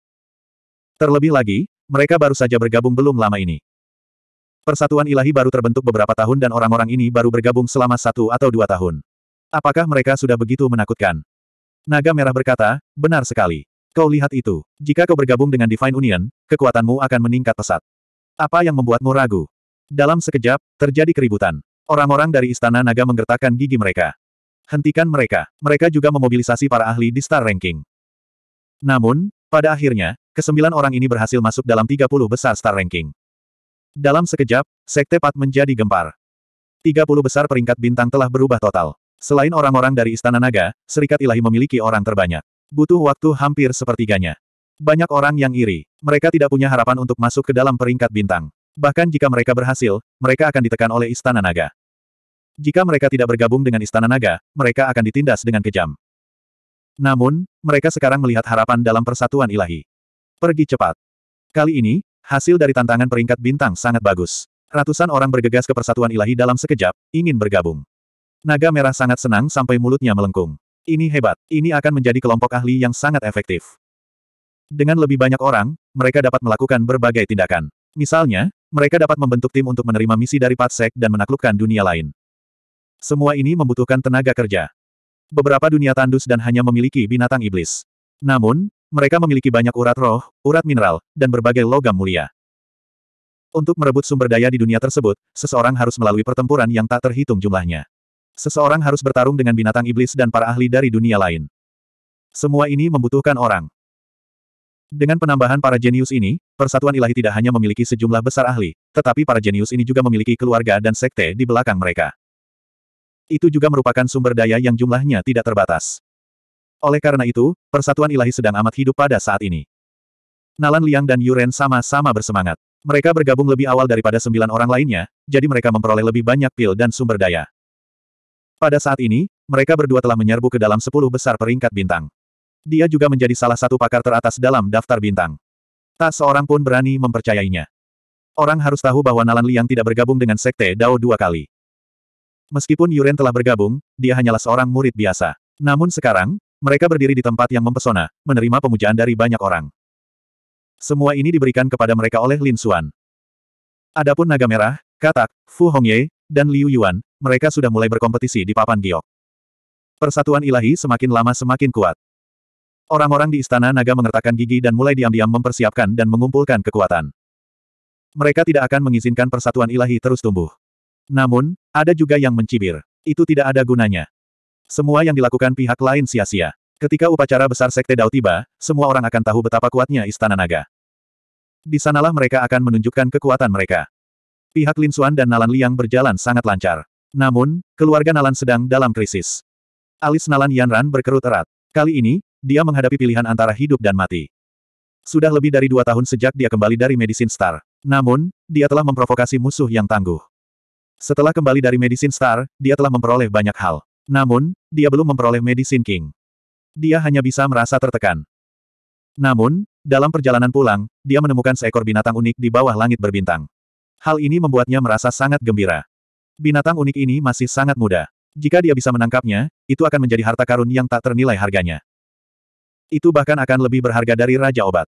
Terlebih lagi, mereka baru saja bergabung belum lama ini. Persatuan ilahi baru terbentuk beberapa tahun dan orang-orang ini baru bergabung selama satu atau dua tahun. Apakah mereka sudah begitu menakutkan? Naga Merah berkata, benar sekali. Kau lihat itu. Jika kau bergabung dengan Divine Union, kekuatanmu akan meningkat pesat. Apa yang membuatmu ragu? Dalam sekejap, terjadi keributan. Orang-orang dari Istana Naga menggertakkan gigi mereka. Hentikan mereka. Mereka juga memobilisasi para ahli di Star Ranking. Namun, pada akhirnya, kesembilan orang ini berhasil masuk dalam 30 besar Star Ranking. Dalam sekejap, Sekte Pat menjadi gempar. 30 besar peringkat bintang telah berubah total. Selain orang-orang dari Istana Naga, Serikat Ilahi memiliki orang terbanyak. Butuh waktu hampir sepertiganya. Banyak orang yang iri. Mereka tidak punya harapan untuk masuk ke dalam peringkat bintang. Bahkan jika mereka berhasil, mereka akan ditekan oleh Istana Naga. Jika mereka tidak bergabung dengan Istana Naga, mereka akan ditindas dengan kejam. Namun, mereka sekarang melihat harapan dalam persatuan ilahi. Pergi cepat. Kali ini, Hasil dari tantangan peringkat bintang sangat bagus. Ratusan orang bergegas ke persatuan ilahi dalam sekejap, ingin bergabung. Naga merah sangat senang sampai mulutnya melengkung. Ini hebat, ini akan menjadi kelompok ahli yang sangat efektif. Dengan lebih banyak orang, mereka dapat melakukan berbagai tindakan. Misalnya, mereka dapat membentuk tim untuk menerima misi dari Patsek dan menaklukkan dunia lain. Semua ini membutuhkan tenaga kerja. Beberapa dunia tandus dan hanya memiliki binatang iblis. Namun, mereka memiliki banyak urat roh, urat mineral, dan berbagai logam mulia. Untuk merebut sumber daya di dunia tersebut, seseorang harus melalui pertempuran yang tak terhitung jumlahnya. Seseorang harus bertarung dengan binatang iblis dan para ahli dari dunia lain. Semua ini membutuhkan orang. Dengan penambahan para jenius ini, persatuan ilahi tidak hanya memiliki sejumlah besar ahli, tetapi para jenius ini juga memiliki keluarga dan sekte di belakang mereka. Itu juga merupakan sumber daya yang jumlahnya tidak terbatas. Oleh karena itu, persatuan ilahi sedang amat hidup pada saat ini. Nalan Liang dan Yuren sama-sama bersemangat. Mereka bergabung lebih awal daripada sembilan orang lainnya, jadi mereka memperoleh lebih banyak pil dan sumber daya. Pada saat ini, mereka berdua telah menyerbu ke dalam sepuluh besar peringkat bintang. Dia juga menjadi salah satu pakar teratas dalam daftar bintang. Tak seorang pun berani mempercayainya. Orang harus tahu bahwa Nalan Liang tidak bergabung dengan Sekte Dao dua kali. Meskipun Yuren telah bergabung, dia hanyalah seorang murid biasa. Namun sekarang, mereka berdiri di tempat yang mempesona, menerima pemujaan dari banyak orang. Semua ini diberikan kepada mereka oleh Lin Xuan. Adapun naga merah, Katak, Fu Hongye, dan Liu Yuan, mereka sudah mulai berkompetisi di papan giok. Persatuan ilahi semakin lama semakin kuat. Orang-orang di istana naga mengertakkan gigi dan mulai diam-diam mempersiapkan dan mengumpulkan kekuatan. Mereka tidak akan mengizinkan persatuan ilahi terus tumbuh. Namun, ada juga yang mencibir. Itu tidak ada gunanya. Semua yang dilakukan pihak lain sia-sia. Ketika upacara besar Sekte Dao tiba, semua orang akan tahu betapa kuatnya Istana Naga. Di sanalah mereka akan menunjukkan kekuatan mereka. Pihak Lin Suan dan Nalan Liang berjalan sangat lancar. Namun, keluarga Nalan sedang dalam krisis. Alis Nalan Yanran berkerut erat. Kali ini, dia menghadapi pilihan antara hidup dan mati. Sudah lebih dari dua tahun sejak dia kembali dari Medicine Star. Namun, dia telah memprovokasi musuh yang tangguh. Setelah kembali dari Medicine Star, dia telah memperoleh banyak hal. Namun, dia belum memperoleh Medicine King. Dia hanya bisa merasa tertekan. Namun, dalam perjalanan pulang, dia menemukan seekor binatang unik di bawah langit berbintang. Hal ini membuatnya merasa sangat gembira. Binatang unik ini masih sangat muda. Jika dia bisa menangkapnya, itu akan menjadi harta karun yang tak ternilai harganya. Itu bahkan akan lebih berharga dari Raja Obat.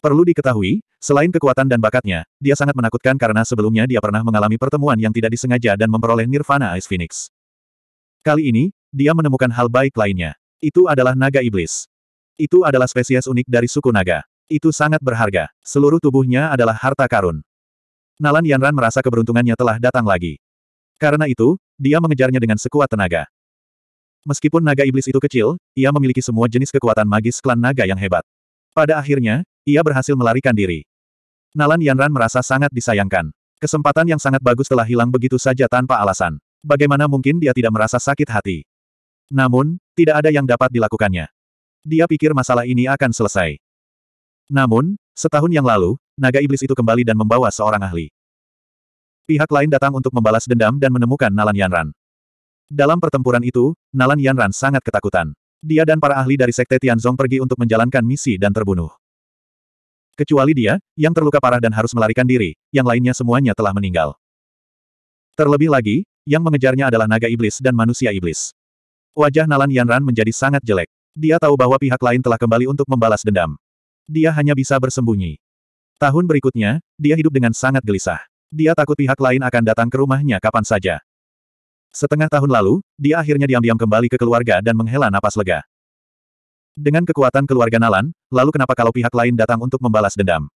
Perlu diketahui, selain kekuatan dan bakatnya, dia sangat menakutkan karena sebelumnya dia pernah mengalami pertemuan yang tidak disengaja dan memperoleh Nirvana Ice Phoenix. Kali ini, dia menemukan hal baik lainnya. Itu adalah naga iblis. Itu adalah spesies unik dari suku naga. Itu sangat berharga. Seluruh tubuhnya adalah harta karun. Nalan Yanran merasa keberuntungannya telah datang lagi. Karena itu, dia mengejarnya dengan sekuat tenaga. Meskipun naga iblis itu kecil, ia memiliki semua jenis kekuatan magis klan naga yang hebat. Pada akhirnya, ia berhasil melarikan diri. Nalan Yanran merasa sangat disayangkan. Kesempatan yang sangat bagus telah hilang begitu saja tanpa alasan bagaimana mungkin dia tidak merasa sakit hati? Namun, tidak ada yang dapat dilakukannya. Dia pikir masalah ini akan selesai. Namun, setahun yang lalu, naga iblis itu kembali dan membawa seorang ahli. Pihak lain datang untuk membalas dendam dan menemukan Nalan Yanran. Dalam pertempuran itu, Nalan Yanran sangat ketakutan. Dia dan para ahli dari Sekte Tianzong pergi untuk menjalankan misi dan terbunuh. Kecuali dia, yang terluka parah dan harus melarikan diri, yang lainnya semuanya telah meninggal. Terlebih lagi, yang mengejarnya adalah naga iblis dan manusia iblis. Wajah Nalan Yanran menjadi sangat jelek. Dia tahu bahwa pihak lain telah kembali untuk membalas dendam. Dia hanya bisa bersembunyi. Tahun berikutnya, dia hidup dengan sangat gelisah. Dia takut pihak lain akan datang ke rumahnya kapan saja. Setengah tahun lalu, dia akhirnya diam-diam kembali ke keluarga dan menghela napas lega. Dengan kekuatan keluarga Nalan, lalu kenapa kalau pihak lain datang untuk membalas dendam?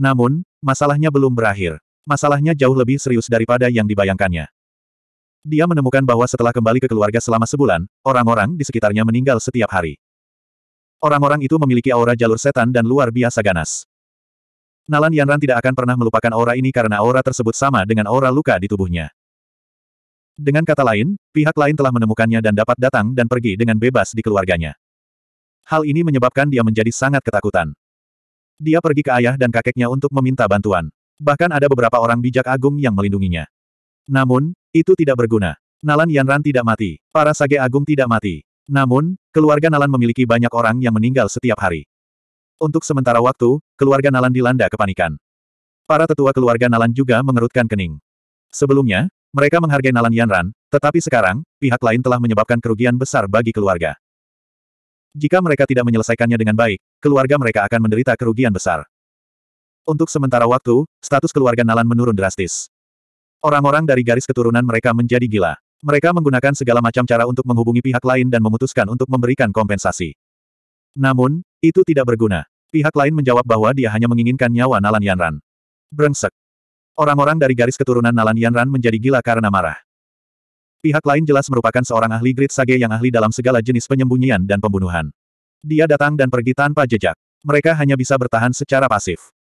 Namun, masalahnya belum berakhir. Masalahnya jauh lebih serius daripada yang dibayangkannya. Dia menemukan bahwa setelah kembali ke keluarga selama sebulan, orang-orang di sekitarnya meninggal setiap hari. Orang-orang itu memiliki aura jalur setan dan luar biasa ganas. Nalan Yanran tidak akan pernah melupakan aura ini karena aura tersebut sama dengan aura luka di tubuhnya. Dengan kata lain, pihak lain telah menemukannya dan dapat datang dan pergi dengan bebas di keluarganya. Hal ini menyebabkan dia menjadi sangat ketakutan. Dia pergi ke ayah dan kakeknya untuk meminta bantuan. Bahkan ada beberapa orang bijak agung yang melindunginya. Namun, itu tidak berguna. Nalan Yanran tidak mati. Para sage agung tidak mati. Namun, keluarga Nalan memiliki banyak orang yang meninggal setiap hari. Untuk sementara waktu, keluarga Nalan dilanda kepanikan. Para tetua keluarga Nalan juga mengerutkan kening. Sebelumnya, mereka menghargai Nalan Yanran, tetapi sekarang, pihak lain telah menyebabkan kerugian besar bagi keluarga. Jika mereka tidak menyelesaikannya dengan baik, keluarga mereka akan menderita kerugian besar. Untuk sementara waktu, status keluarga Nalan menurun drastis. Orang-orang dari garis keturunan mereka menjadi gila. Mereka menggunakan segala macam cara untuk menghubungi pihak lain dan memutuskan untuk memberikan kompensasi. Namun, itu tidak berguna. Pihak lain menjawab bahwa dia hanya menginginkan nyawa Nalan Yanran. Brengsek. Orang-orang dari garis keturunan Nalan Yanran menjadi gila karena marah. Pihak lain jelas merupakan seorang ahli Great Sage yang ahli dalam segala jenis penyembunyian dan pembunuhan. Dia datang dan pergi tanpa jejak. Mereka hanya bisa bertahan secara pasif.